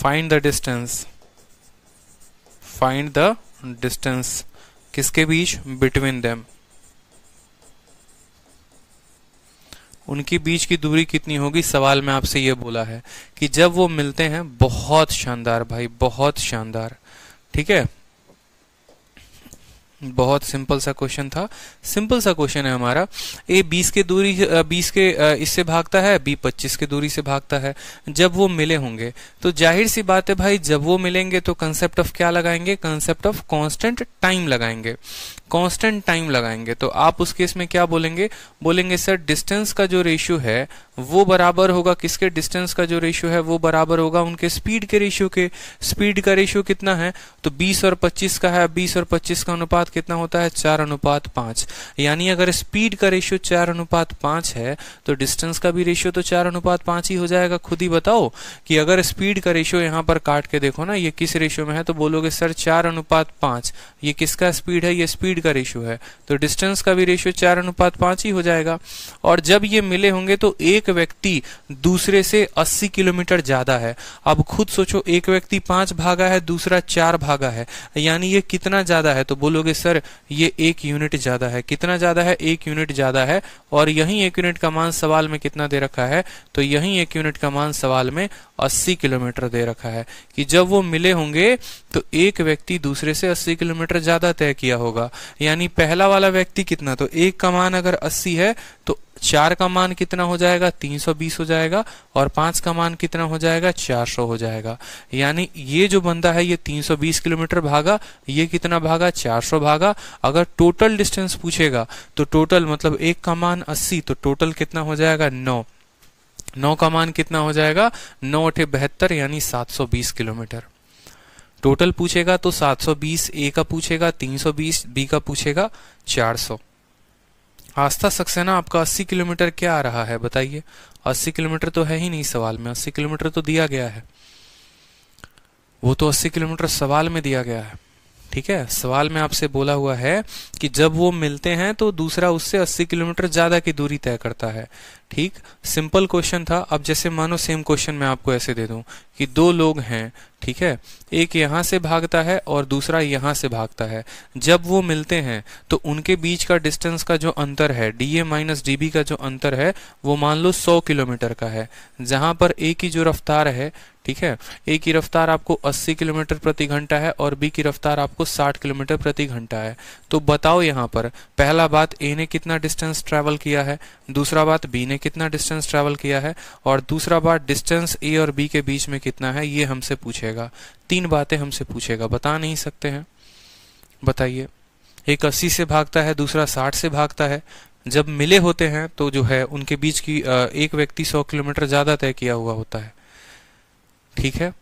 S1: find the distance find the distance किसके बीच between them उनकी बीच की दूरी कितनी होगी सवाल में आपसे ये बोला है कि जब वो मिलते हैं बहुत शानदार भाई बहुत शानदार ठीक है बहुत सिंपल सा क्वेश्चन था सिंपल सा क्वेश्चन है हमारा ए 20 के दूरी 20 के इससे भागता है बी 25 के दूरी से भागता है जब वो मिले होंगे तो जाहिर सी बात है भाई जब वो मिलेंगे तो कंसेप्ट ऑफ क्या लगाएंगे कंसेप्ट ऑफ कांस्टेंट टाइम लगाएंगे कांस्टेंट टाइम लगाएंगे तो आप उस केस में क्या बोलेंगे बोलेंगे सर डिस्टेंस का जो रेशियो है वो बराबर होगा किसके डिस्टेंस का जो रेशियो है वो बराबर होगा उनके स्पीड के रेशियो के स्पीड का रेशियो कितना है तो 20 और 25 का है 20 और 25 का अनुपात कितना होता है चार अनुपात पांच यानी अगर स्पीड का रेशियो चार अनुपात पांच है तो डिस्टेंस का भी रेशियो तो चार अनुपात पांच ही हो जाएगा खुद ही बताओ कि अगर स्पीड का रेशियो यहाँ पर काट के देखो ना ये किस रेशियो में है तो बोलोगे सर चार अनुपात पांच ये किसका स्पीड है ये स्पीड का रेशियो है तो डिस्टेंस का भी रेशियो चार अनुपात पांच ही हो जाएगा और जब ये मिले होंगे तो एक एक व्यक्ति दूसरे से 80 किलोमीटर ज्यादा है अब खुद सोचो एक व्यक्ति पांच भागा है दूसरा चार भागा है यानी ये कितना ज्यादा है तो बोलोगे सर ये एक यूनिट ज्यादा है कितना ज्यादा है एक यूनिट ज्यादा है और यही एक यूनिट का मान सवाल में कितना दे रखा है तो यही एक यूनिट का मान सवाल में 80 किलोमीटर दे रखा है कि जब वो मिले होंगे तो एक व्यक्ति दूसरे से 80 किलोमीटर ज्यादा तय किया होगा यानी पहला वाला व्यक्ति कितना तो एक का मान अगर 80 है तो चार का मान कितना हो जाएगा 320 हो जाएगा और पांच का मान कितना हो जाएगा 400 हो जाएगा यानी ये जो बंदा है ये 320 किलोमीटर भागा ये कितना भागा 400 भागा अगर टोटल डिस्टेंस पूछेगा तो टोटल मतलब एक का मान 80 तो टोटल कितना हो जाएगा 9 नौ का मान कितना हो जाएगा नौ अठे बहत्तर यानी 720 किलोमीटर टोटल पूछेगा तो 720 ए का पूछेगा 320 बी का पूछेगा 400 आस्था सक्सेना आपका 80 किलोमीटर क्या आ रहा है बताइए 80 किलोमीटर तो है ही नहीं सवाल में 80 किलोमीटर तो दिया गया है वो तो 80 किलोमीटर सवाल में दिया गया है ठीक है सवाल में आपसे बोला हुआ है कि जब वो मिलते हैं तो दूसरा उससे 80 किलोमीटर ज्यादा की दूरी तय करता है ठीक सिंपल क्वेश्चन था अब जैसे मानो सेम क्वेश्चन मैं आपको ऐसे दे दूं कि दो लोग हैं ठीक है एक यहां से भागता है और दूसरा यहां से भागता है जब वो मिलते हैं तो उनके बीच का डिस्टेंस का जो अंतर है D A minus D B का जो अंतर है वो मान लो 100 किलोमीटर का है जहां पर ए की जो रफ्तार है ठीक है ए की रफ्तार आपको 80 किलोमीटर प्रति घंटा है और बी की रफ्तार आपको 60 किलोमीटर प्रति घंटा है तो बताओ यहाँ पर पहला बात ए ने कितना डिस्टेंस ट्रेवल किया है दूसरा बात बी ने ने कितना डिस्टेंस ट्रैवल किया है और दूसरा बात डिस्टेंस ए और बी के बीच में कितना है ये हमसे पूछेगा तीन बातें हमसे पूछेगा बता नहीं सकते हैं बताइए एक अस्सी से भागता है दूसरा साठ से भागता है जब मिले होते हैं तो जो है उनके बीच की एक व्यक्ति सौ किलोमीटर ज़्यादा तय किया हुआ होता है ठीक है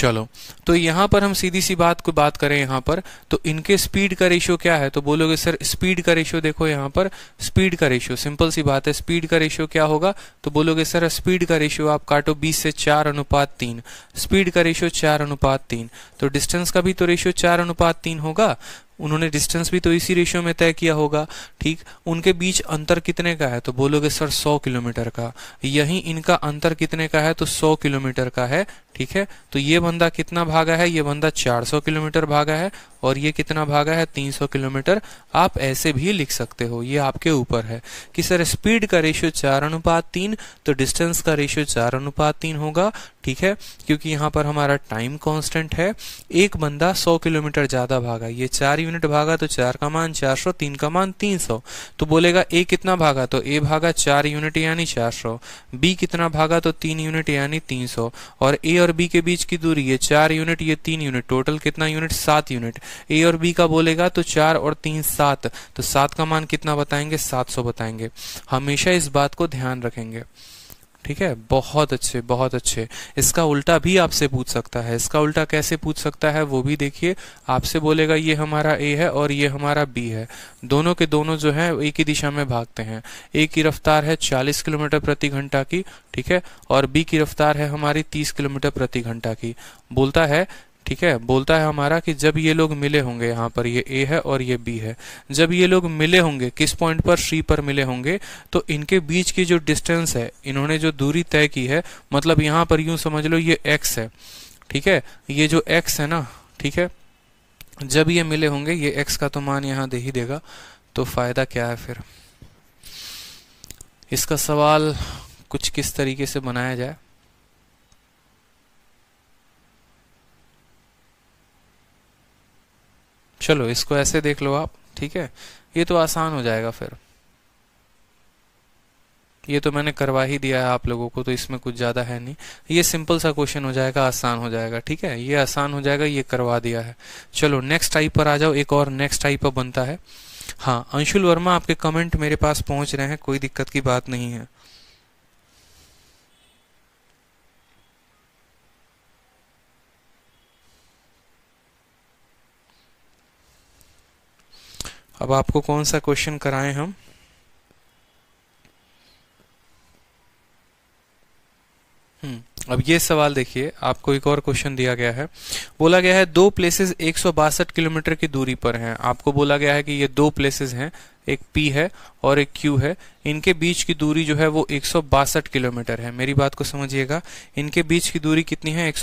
S1: चलो तो यहां पर हम सीधी सी बात को बात करें यहां पर तो इनके स्पीड का रेशियो क्या है तो बोलोगे सर स्पीड का रेशियो देखो यहाँ पर स्पीड का रेशियो सिंपल सी बात है स्पीड का रेशियो क्या होगा तो बोलोगे सर स्पीड का रेशियो आप काटो बीस से चार अनुपात तीन स्पीड का रेशियो चार अनुपात तीन तो डिस्टेंस का भी तो रेशियो चार अनुपात तीन होगा उन्होंने डिस्टेंस भी तो इसी रेशियो में तय किया होगा ठीक उनके बीच अंतर कितने का है तो बोलोगे सर 100 किलोमीटर का यही इनका अंतर कितने का है तो 100 किलोमीटर का है ठीक है तो ये बंदा कितना भागा है ये बंदा 400 किलोमीटर भागा है और ये कितना भागा है 300 किलोमीटर आप ऐसे भी लिख सकते हो ये आपके ऊपर है कि सर स्पीड का रेशियो चार अनुपात तीन तो डिस्टेंस का रेशियो चार अनुपात तीन होगा ठीक है क्योंकि यहाँ पर हमारा टाइम कांस्टेंट है एक बंदा 100 किलोमीटर ज़्यादा भागा ये चार यूनिट भागा तो चार का मान सौ तीन का मान सौ तो बोलेगा ए कितना भागा तो ए भागा चार यूनिट यानी सौ बी कितना भागा तो तीन यूनिट यानी सौ और ए और बी के बीच की दूरी ये चार यूनिट ये तीन यूनिट टोटल कितना यूनिट सात यूनिट ए और बी का बोलेगा तो चार और तीन सात तो सात का मान कितना बताएंगे सात सौ बताएंगे हमेशा इस बात को ध्यान रखेंगे ठीक है बहुत अच्छे बहुत अच्छे इसका उल्टा भी आपसे पूछ सकता है इसका उल्टा कैसे पूछ सकता है वो भी देखिए आपसे बोलेगा ये हमारा ए है और ये हमारा बी है दोनों के दोनों जो है एक ही दिशा में भागते हैं ए की रफ्तार है 40 किलोमीटर प्रति घंटा की ठीक है और बी की रफ्तार है हमारी 30 किलोमीटर प्रति घंटा की बोलता है ठीक है बोलता है हमारा कि जब ये लोग मिले होंगे यहाँ पर ये ए है और ये बी है जब ये लोग मिले होंगे किस पॉइंट पर सी पर मिले होंगे तो इनके बीच की जो डिस्टेंस है इन्होंने जो दूरी तय की है मतलब यहाँ पर यूं समझ लो ये एक्स है ठीक है ये जो एक्स है ना ठीक है जब ये मिले होंगे ये एक्स का तो मान यहाँ दे ही देगा तो फायदा क्या है फिर इसका सवाल कुछ किस तरीके से बनाया जाए चलो इसको ऐसे देख लो आप ठीक है ये तो आसान हो जाएगा फिर ये तो मैंने करवा ही दिया है आप लोगों को तो इसमें कुछ ज़्यादा है नहीं ये सिंपल सा क्वेश्चन हो जाएगा आसान हो जाएगा ठीक है ये आसान हो जाएगा ये करवा दिया है चलो नेक्स्ट टाइप पर आ जाओ एक और नेक्स्ट टाइप पर बनता है हाँ अंशुल वर्मा आपके कमेंट मेरे पास पहुंच रहे हैं कोई दिक्कत की बात नहीं है अब आपको कौन सा क्वेश्चन कराएं हम हम्म, अब ये सवाल देखिए आपको एक और क्वेश्चन दिया गया है बोला गया है दो प्लेसेस एक किलोमीटर की दूरी पर हैं आपको बोला गया है कि ये दो प्लेसेस हैं एक पी है और एक क्यू है इनके बीच की दूरी जो है वो एक किलोमीटर है मेरी बात को समझिएगा इनके बीच की दूरी कितनी है एक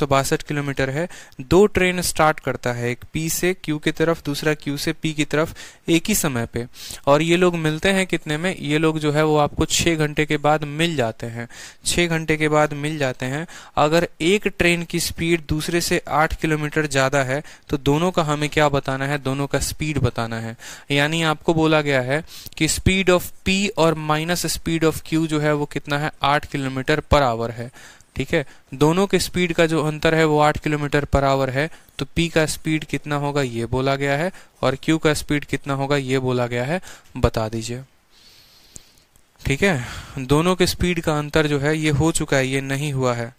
S1: किलोमीटर है दो ट्रेन स्टार्ट करता है एक पी से क्यू की तरफ दूसरा क्यू से पी की तरफ एक ही समय पे और ये लोग मिलते हैं कितने में ये लोग जो है वो आपको छह घंटे के बाद मिल जाते हैं छह घंटे के बाद मिल जाते हैं अगर एक ट्रेन की स्पीड दूसरे से आठ किलोमीटर ज़्यादा है तो दोनों का हमें क्या बताना है दोनों का स्पीड बताना है यानी आपको बोला गया है कि स्पीड स्पीड ऑफ पी और माइनस स्पीड ऑफ क्यू जो है वो कितना है आठ किलोमीटर पर आवर है ठीक है दोनों के स्पीड का जो अंतर है वो आठ किलोमीटर पर आवर है तो पी का स्पीड कितना होगा ये बोला गया है और क्यू का स्पीड कितना होगा ये बोला गया है बता दीजिए ठीक है दोनों के स्पीड का अंतर जो है ये हो चुका है ये नहीं हुआ है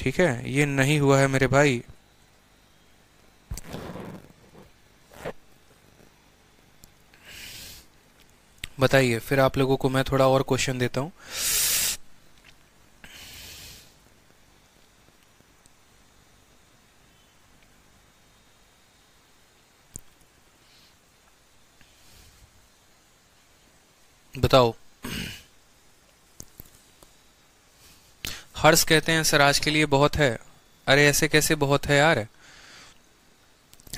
S1: ठीक है ये नहीं हुआ है मेरे भाई बताइए फिर आप लोगों को मैं थोड़ा और क्वेश्चन देता हूँ बताओ हर्ष कहते हैं सर आज के लिए बहुत है अरे ऐसे कैसे बहुत है यार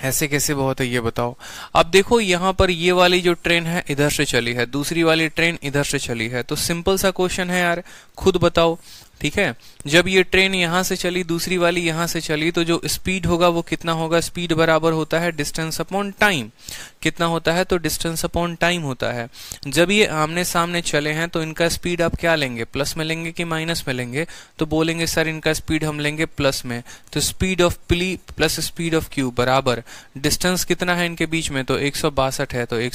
S1: ऐसे कैसे बहुत है ये बताओ अब देखो यहाँ पर ये वाली जो ट्रेन है इधर से चली है दूसरी वाली ट्रेन इधर से चली है तो सिंपल सा क्वेश्चन है यार खुद बताओ ठीक है जब ये ट्रेन यहां से चली दूसरी वाली यहां से चली तो जो स्पीड होगा वो कितना होगा स्पीड बराबर होता है डिस्टेंस अपॉन टाइम कितना होता है तो डिस्टेंस अपॉन टाइम होता है जब ये आमने सामने चले हैं तो इनका स्पीड आप क्या लेंगे प्लस में लेंगे कि माइनस में लेंगे तो बोलेंगे सर इनका स्पीड हम लेंगे प्लस में तो speed of P plus speed of Q बराबर डिस्टेंस कितना है इनके बीच में तो एक है तो एक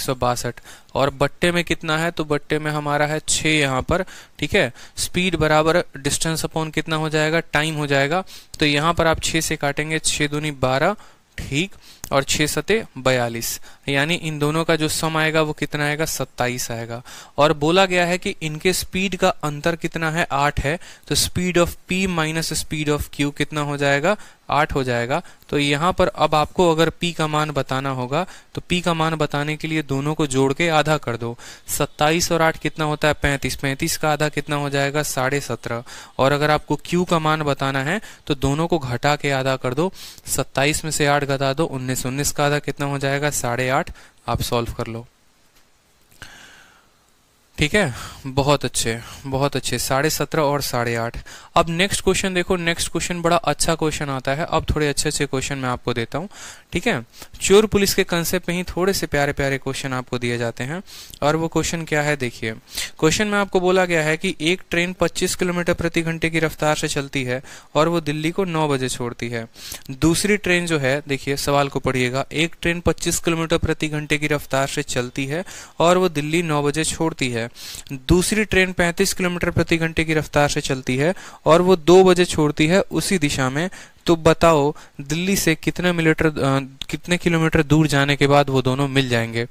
S1: और बट्टे में कितना है तो बट्टे में हमारा है छ यहाँ पर ठीक है स्पीड बराबर डिस्टेंस अपॉन कितना हो जाएगा टाइम हो जाएगा तो यहाँ पर आप छे से काटेंगे छः दूनी बारह ठीक और छः सते बयालीस यानी इन दोनों का जो सम आएगा वो कितना आएगा सत्ताईस आएगा और बोला गया है कि इनके स्पीड का अंतर कितना है आठ है तो speed of P minus speed of Q कितना हो जाएगा आठ हो जाएगा तो यहाँ पर अब आपको अगर पी का मान बताना होगा तो पी का मान बताने के लिए दोनों को जोड़ के आधा कर दो सत्ताईस और आठ कितना होता है पैंतीस पैंतीस का आधा कितना हो जाएगा साढ़े सत्रह और अगर आपको क्यू का मान बताना है तो दोनों को घटा के आधा कर दो सत्ताईस में से आठ घटा दो उन्नीस उन्नीस का आधा कितना हो जाएगा साढ़े आठ आप सॉल्व कर लो ठीक है बहुत अच्छे बहुत अच्छे साढ़े सत्रह और साढ़े आठ अब नेक्स्ट क्वेश्चन देखो नेक्स्ट क्वेश्चन बड़ा अच्छा क्वेश्चन आता है अब थोड़े अच्छे अच्छे क्वेश्चन मैं आपको देता हूँ ठीक है चोर पुलिस के कंसेप्ट में ही थोड़े से प्यारे प्यारे क्वेश्चन आपको दिए जाते हैं और वो क्वेश्चन क्या है देखिए क्वेश्चन में आपको बोला गया है कि एक ट्रेन पच्चीस किलोमीटर प्रति घंटे की रफ्तार से चलती है और वो दिल्ली को नौ बजे छोड़ती है दूसरी ट्रेन जो है देखिए सवाल को पढ़िएगा एक ट्रेन पच्चीस किलोमीटर प्रति घंटे की रफ्तार से चलती है और वो दिल्ली नौ बजे छोड़ती है है दूसरी ट्रेन 35 किलोमीटर प्रति घंटे की रफ्तार से चलती है और वो दो बजे छोड़ती है उसी दिशा में तो बताओ दिल्ली से कितने मिलीटर कितने किलोमीटर दूर जाने के बाद वो दोनों मिल जाएंगे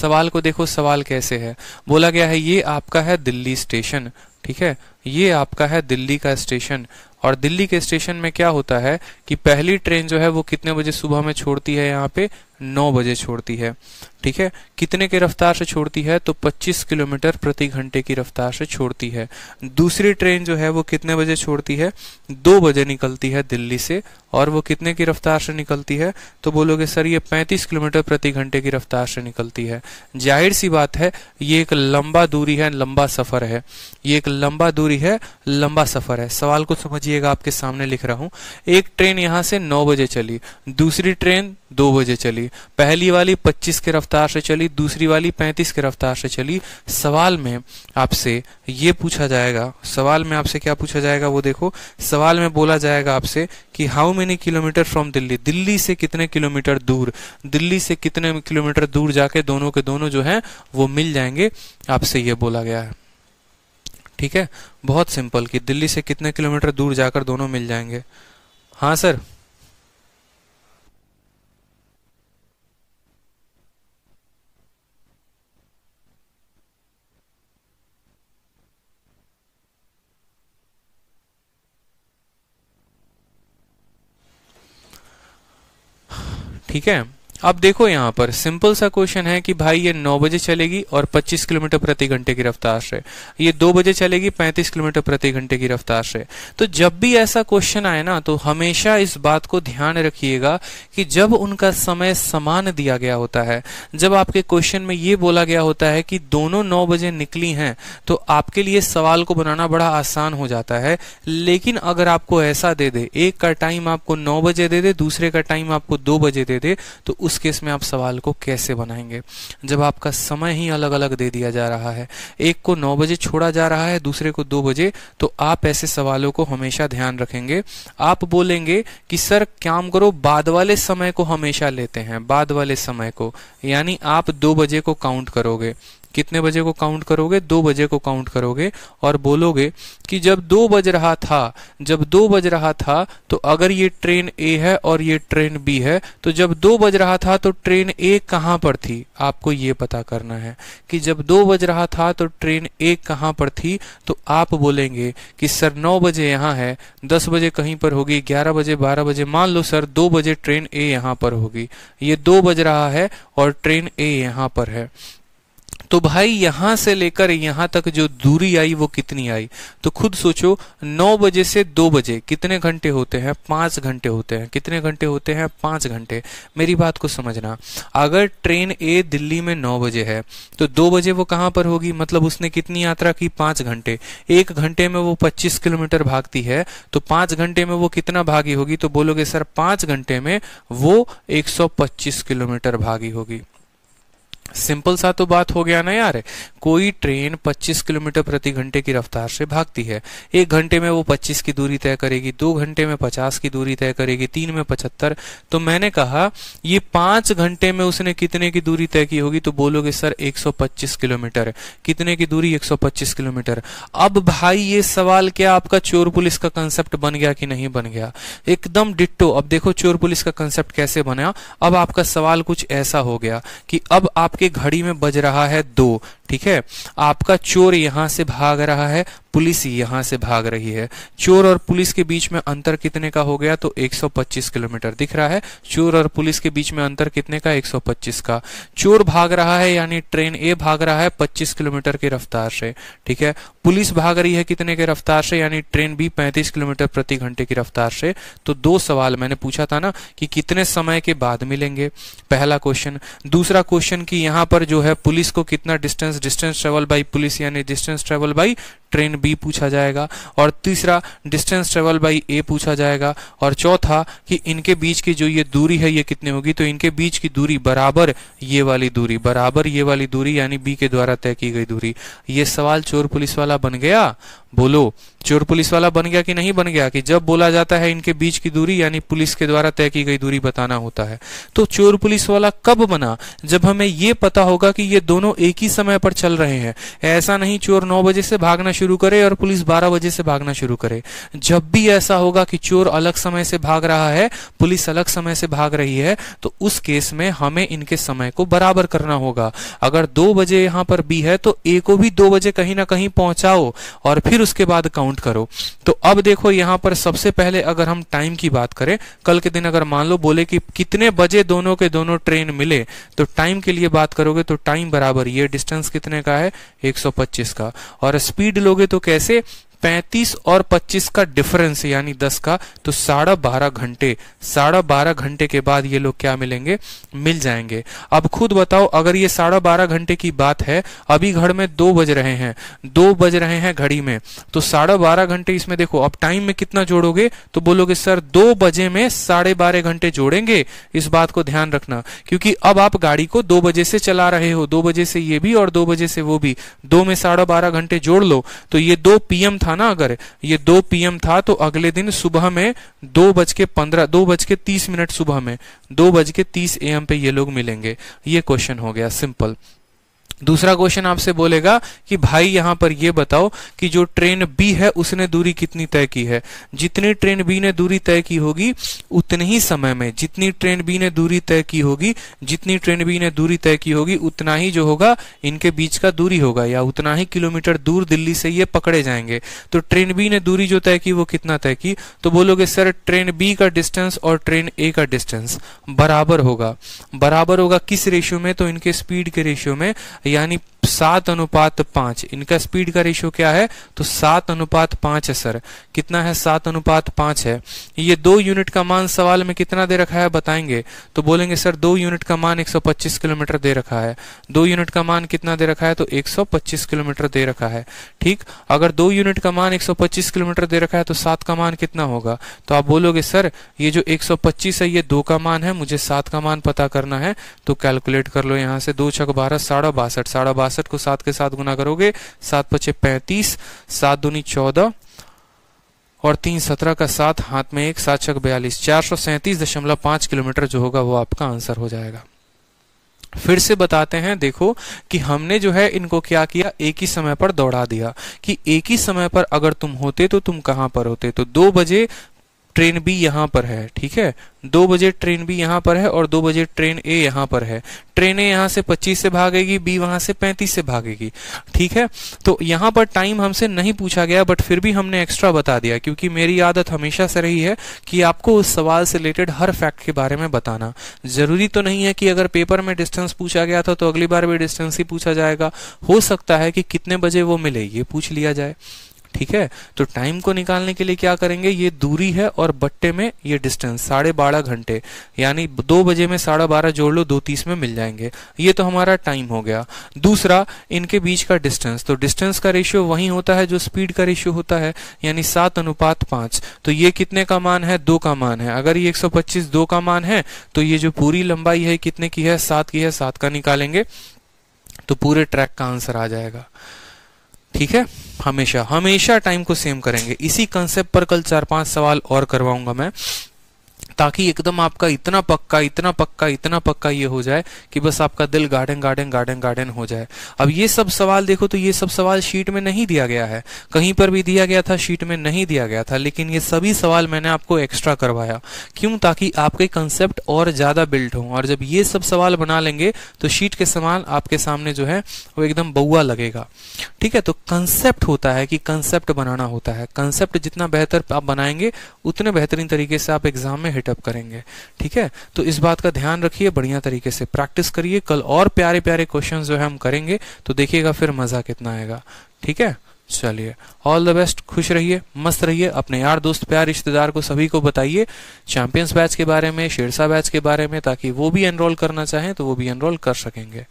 S1: सवाल को देखो सवाल कैसे है बोला गया है ये आपका है दिल्ली स्टेशन ठीक है ये आपका है दिल्ली का स्टेशन और दिल्ली के स्टेशन में क्या होता है कि पहली ट्रेन जो है वो कितने बजे सुबह में छोड़ती है यहाँ पे 9 बजे छोड़ती है ठीक है कितने की रफ्तार से छोड़ती है तो 25 किलोमीटर प्रति घंटे की रफ्तार से छोड़ती है दूसरी ट्रेन जो है वो कितने बजे छोड़ती है 2 बजे निकलती है दिल्ली से और वो कितने की रफ्तार से निकलती है तो बोलोगे सर ये 35 किलोमीटर प्रति घंटे की रफ्तार से निकलती है जाहिर सी बात है ये एक लंबा दूरी है लंबा सफर है ये एक लंबा दूरी है लंबा सफर है सवाल को समझिए लीजिएगा आपके सामने लिख रहा हूं एक ट्रेन यहां से नौ बजे चली दूसरी ट्रेन दो बजे चली पहली वाली पच्चीस के रफ्तार से चली दूसरी वाली पैंतीस के रफ्तार से चली सवाल में आपसे ये पूछा जाएगा सवाल में आपसे क्या पूछा जाएगा वो देखो सवाल में बोला जाएगा आपसे कि how many kilometre from Delhi Delhi से कितने किलोमीटर दूर दिल्ली से कितने किलोमीटर दूर जाके दोनों के दोनों जो है वो मिल जाएंगे आपसे ये बोला गया है ठीक है बहुत सिंपल कि दिल्ली से कितने किलोमीटर दूर जाकर दोनों मिल जाएंगे हाँ सर ठीक है अब देखो यहाँ पर सिंपल सा क्वेश्चन है कि भाई ये 9 बजे चलेगी और 25 किलोमीटर प्रति घंटे की रफ्तार से ये 2 बजे चलेगी 35 किलोमीटर प्रति घंटे की रफ्तार से तो जब भी ऐसा क्वेश्चन आए ना तो हमेशा इस बात को ध्यान रखिएगा कि जब उनका समय समान दिया गया होता है जब आपके क्वेश्चन में ये बोला गया होता है कि दोनों नौ बजे निकली हैं तो आपके लिए सवाल को बनाना बड़ा आसान हो जाता है लेकिन अगर आपको ऐसा दे दे एक का टाइम आपको नौ बजे दे दे दूसरे का टाइम आपको दो बजे दे दे तो उस उस केस में आप सवाल को कैसे बनाएंगे जब आपका समय ही अलग अलग दे दिया जा रहा है एक को नौ बजे छोड़ा जा रहा है दूसरे को दो बजे तो आप ऐसे सवालों को हमेशा ध्यान रखेंगे आप बोलेंगे कि सर काम करो बाद वाले समय को हमेशा लेते हैं बाद वाले समय को यानी आप दो बजे को काउंट करोगे कितने बजे को काउंट करोगे दो बजे को काउंट करोगे और बोलोगे कि जब दो बज रहा था जब दो बज रहा था तो अगर ये ट्रेन ए है और ये ट्रेन बी है तो जब दो बज रहा था तो ट्रेन ए कहां पर थी आपको ये पता करना है कि जब दो बज रहा था तो ट्रेन ए कहां पर थी तो आप बोलेंगे कि सर नौ बजे यहां है दस बजे कहीं पर होगी ग्यारह बजे बारह बजे मान लो सर दो बजे ट्रेन ए यहां पर होगी ये दो बज रहा है और ट्रेन ए यहां पर है तो भाई यहां से लेकर यहां तक जो दूरी आई वो कितनी आई तो खुद सोचो 9 बजे से 2 बजे कितने घंटे होते हैं पांच घंटे होते हैं कितने घंटे होते हैं पांच घंटे मेरी बात को समझना अगर ट्रेन ए दिल्ली में 9 बजे है तो 2 बजे वो कहाँ पर होगी मतलब उसने कितनी यात्रा की पांच घंटे एक घंटे में वो पच्चीस किलोमीटर भागती है तो पांच घंटे में वो कितना भागी होगी तो बोलोगे सर पांच घंटे में वो एक किलोमीटर भागी होगी सिंपल सा तो बात हो गया ना यार कोई ट्रेन 25 किलोमीटर प्रति घंटे की रफ्तार से भागती है एक घंटे में वो 25 की दूरी तय करेगी दो घंटे में 50 की दूरी तय करेगी तीन में 75 तो मैंने कहा ये पांच घंटे में उसने कितने की दूरी तय की होगी तो बोलोगे सर 125 किलोमीटर कितने की दूरी 125 किलोमीटर अब भाई ये सवाल क्या आपका चोर पुलिस का कंसेप्ट बन गया कि नहीं बन गया एकदम डिट्टो अब देखो चोर पुलिस का कंसेप्ट कैसे बना अब आपका सवाल कुछ ऐसा हो गया कि अब आपके घड़ी में बज रहा है दो ठीक है आपका चोर यहां से भाग रहा है पुलिस यहां से भाग रही है चोर और पुलिस के बीच में अंतर कितने का हो गया तो 125 किलोमीटर दिख रहा है चोर और पुलिस के बीच में अंतर कितने का 125 का चोर भाग रहा है यानी ट्रेन ए भाग रहा है 25 किलोमीटर की रफ्तार से ठीक है पुलिस भाग रही है कितने के रफ्तार से यानी ट्रेन बी 35 किलोमीटर प्रति घंटे की रफ्तार से तो दो सवाल मैंने पूछा था ना कि कितने समय के बाद मिलेंगे पहला क्वेश्चन दूसरा क्वेश्चन की यहां पर जो है पुलिस को कितना distance distance travel by police, and distance travel by train B पूछा जाएगा और तीसरा डिस्टेंस ट्रेवल बाई ए पूछा जाएगा और चौथा कि इनके बीच की जो ये दूरी है ये कितनी होगी तो इनके बीच की दूरी बराबर ये वाली दूरी बराबर ये वाली दूरी यानी बी के द्वारा तय की गई दूरी ये सवाल चोर पुलिस वाला बन गया बोलो चोर पुलिस वाला बन गया कि नहीं बन गया कि जब बोला जाता है इनके बीच की दूरी यानी पुलिस के द्वारा तय की गई दूरी बताना होता है तो चोर पुलिस वाला कब बना जब हमें ये पता होगा कि ये दोनों एक ही समय पर चल रहे हैं ऐसा नहीं चोर नौ बजे से भागना शुरू करे और पुलिस 12 बजे से भागना शुरू करे जब भी ऐसा होगा कि चोर अलग समय से भाग रहा है पुलिस अलग समय से भाग रही है तो उस केस में हमें इनके समय को बराबर करना होगा अगर दो बजे यहां पर बी है तो ए को भी दो बजे कहीं ना कहीं पहुंचाओ और फिर उसके बाद काउंट करो तो अब देखो यहां पर सबसे पहले अगर हम टाइम की बात करें कल के दिन अगर मान लो बोले कि कितने बजे दोनों के दोनों ट्रेन मिले तो टाइम के लिए बात करोगे तो टाइम बराबर ये डिस्टेंस कितने का है 125 का और स्पीड लो करोगे तो कैसे 35 और 25 का डिफरेंस यानी 10 का तो साढ़ा बारह घंटे साढ़ा बारह घंटे के बाद ये लोग क्या मिलेंगे मिल जाएंगे अब खुद बताओ अगर ये साढ़ा बारह घंटे की बात है अभी घर में दो बज रहे हैं दो बज रहे हैं घड़ी में तो साढ़ा बारह घंटे इसमें देखो अब टाइम में कितना जोड़ोगे तो बोलोगे सर दो बजे में साढ़े बारह घंटे जोड़ेंगे इस बात को ध्यान रखना क्योंकि अब आप गाड़ी को दो बजे से चला रहे हो दो बजे से ये भी और दो बजे से वो भी दो में साढ़ा बारह घंटे जोड़ लो तो ये दो पीएम था था ना अगर ये दो पीएम था तो अगले दिन सुबह में दो बज के पंद्रह दो बज के तीस मिनट सुबह में दो बज के तीस एम पे ये लोग मिलेंगे ये क्वेश्चन हो गया सिंपल दूसरा क्वेश्चन आपसे बोलेगा कि भाई यहां पर यह बताओ कि जो ट्रेन बी है उसने दूरी कितनी तय की है जितनी ट्रेन बी ने दूरी तय की होगी उतने ही समय में जितनी ट्रेन बी ने दूरी तय की होगी जितनी ट्रेन बी ने दूरी तय की होगी उतना ही जो होगा इनके बीच का दूरी होगा या उतना ही किलोमीटर दूर दिल्ली से ये पकड़े जाएंगे तो ट्रेन बी ने दूरी जो तय की वो कितना तय की तो बोलोगे सर ट्रेन बी का डिस्टेंस और ट्रेन ए का डिस्टेंस बराबर होगा बराबर होगा किस रेशियो में तो इनके स्पीड के रेशियो में यानी सात अनुपात पांच इनका स्पीड का रेशियो क्या है तो सात अनुपात पांच है सर कितना है सात अनुपात पांच है ये दो यूनिट का मान सवाल में कितना दे रखा है बताएंगे तो बोलेंगे सर दो यूनिट का मान 125 किलोमीटर दे रखा है दो यूनिट का मान कितना दे रखा है तो 125 किलोमीटर दे रखा है ठीक अगर दो यूनिट का मान एक किलोमीटर दे रखा है तो सात का मान कितना होगा तो आप बोलोगे सर ये जो एक है ये दो का मान है मुझे सात का मान पता करना है तो कैलकुलेट कर लो यहाँ से दो छक बारह साढ़ा बासठ साढ़ा बासठ छियासठ को सात के साथ गुना करोगे सात पचे पैंतीस सात दूनी चौदह और तीन सत्रह का सात हाथ में एक सात छक बयालीस चार सौ सैंतीस दशमलव पांच किलोमीटर जो होगा वो आपका आंसर हो जाएगा फिर से बताते हैं देखो कि हमने जो है इनको क्या किया एक ही समय पर दौड़ा दिया कि एक ही समय पर अगर तुम होते तो तुम कहां पर होते तो दो बजे ट्रेन बी यहाँ पर है ठीक है दो बजे ट्रेन बी यहाँ पर है और दो बजे ट्रेन ए यहाँ पर है ट्रेन ए यहाँ से 25 से भागेगी बी वहां से 35 से भागेगी ठीक है तो यहाँ पर टाइम हमसे नहीं पूछा गया बट फिर भी हमने एक्स्ट्रा बता दिया क्योंकि मेरी आदत हमेशा से रही है कि आपको उस सवाल से रिलेटेड हर फैक्ट के बारे में बताना जरूरी तो नहीं है कि अगर पेपर में डिस्टेंस पूछा गया था तो अगली बार भी डिस्टेंस ही पूछा जाएगा हो सकता है कि कितने बजे वो मिले ये पूछ लिया जाए ठीक है तो टाइम को निकालने के लिए क्या करेंगे ये दूरी है और बट्टे में ये डिस्टेंस साढ़े बारह घंटे यानी दो बजे में साढ़े बारह जोड़ लो दो तीस में मिल जाएंगे ये तो हमारा टाइम हो गया दूसरा इनके बीच का डिस्टेंस तो डिस्टेंस का रेशियो वही होता है जो स्पीड का रेशियो होता है यानी सात अनुपात पांच तो ये कितने का मान है दो का मान है अगर ये एक सौ पच्चीस दो का मान है तो ये जो पूरी लंबाई है कितने की है सात की है सात का निकालेंगे तो पूरे ट्रैक का आंसर आ जाएगा ठीक है हमेशा हमेशा टाइम को सेम करेंगे इसी कंसेप्ट पर कल चार पांच सवाल और करवाऊंगा मैं ताकि एकदम आपका इतना पक्का इतना पक्का इतना पक्का ये हो जाए कि बस आपका दिल गार्डन गार्डन गार्डन गार्डन हो जाए अब ये सब सवाल देखो तो ये सब सवाल शीट में नहीं दिया गया है कहीं पर भी दिया गया था शीट में नहीं दिया गया था लेकिन ये सभी सवाल मैंने आपको एक्स्ट्रा करवाया क्यों ताकि आपके कंसेप्ट और ज्यादा बिल्ड हों और जब ये सब सवाल बना लेंगे तो शीट के सवाल आपके सामने जो है वो एकदम बउआ लगेगा ठीक है तो कंसेप्ट होता है कि कंसेप्ट बनाना होता है कंसेप्ट जितना बेहतर आप बनाएंगे उतने बेहतरीन तरीके से आप एग्जाम में हिटअप करेंगे ठीक है तो इस बात का ध्यान रखिए बढ़िया तरीके से प्रैक्टिस करिए कल और प्यारे प्यारे क्वेश्चन जो है हम करेंगे तो देखिएगा फिर मज़ा कितना आएगा ठीक है चलिए ऑल द बेस्ट खुश रहिए मस्त रहिए अपने यार दोस्त प्यार रिश्तेदार को सभी को बताइए चैंपियंस बैच के बारे में शेरसा बैच के बारे में ताकि वो भी एनरोल करना चाहें तो वो भी एनरोल कर सकेंगे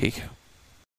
S1: ठीक है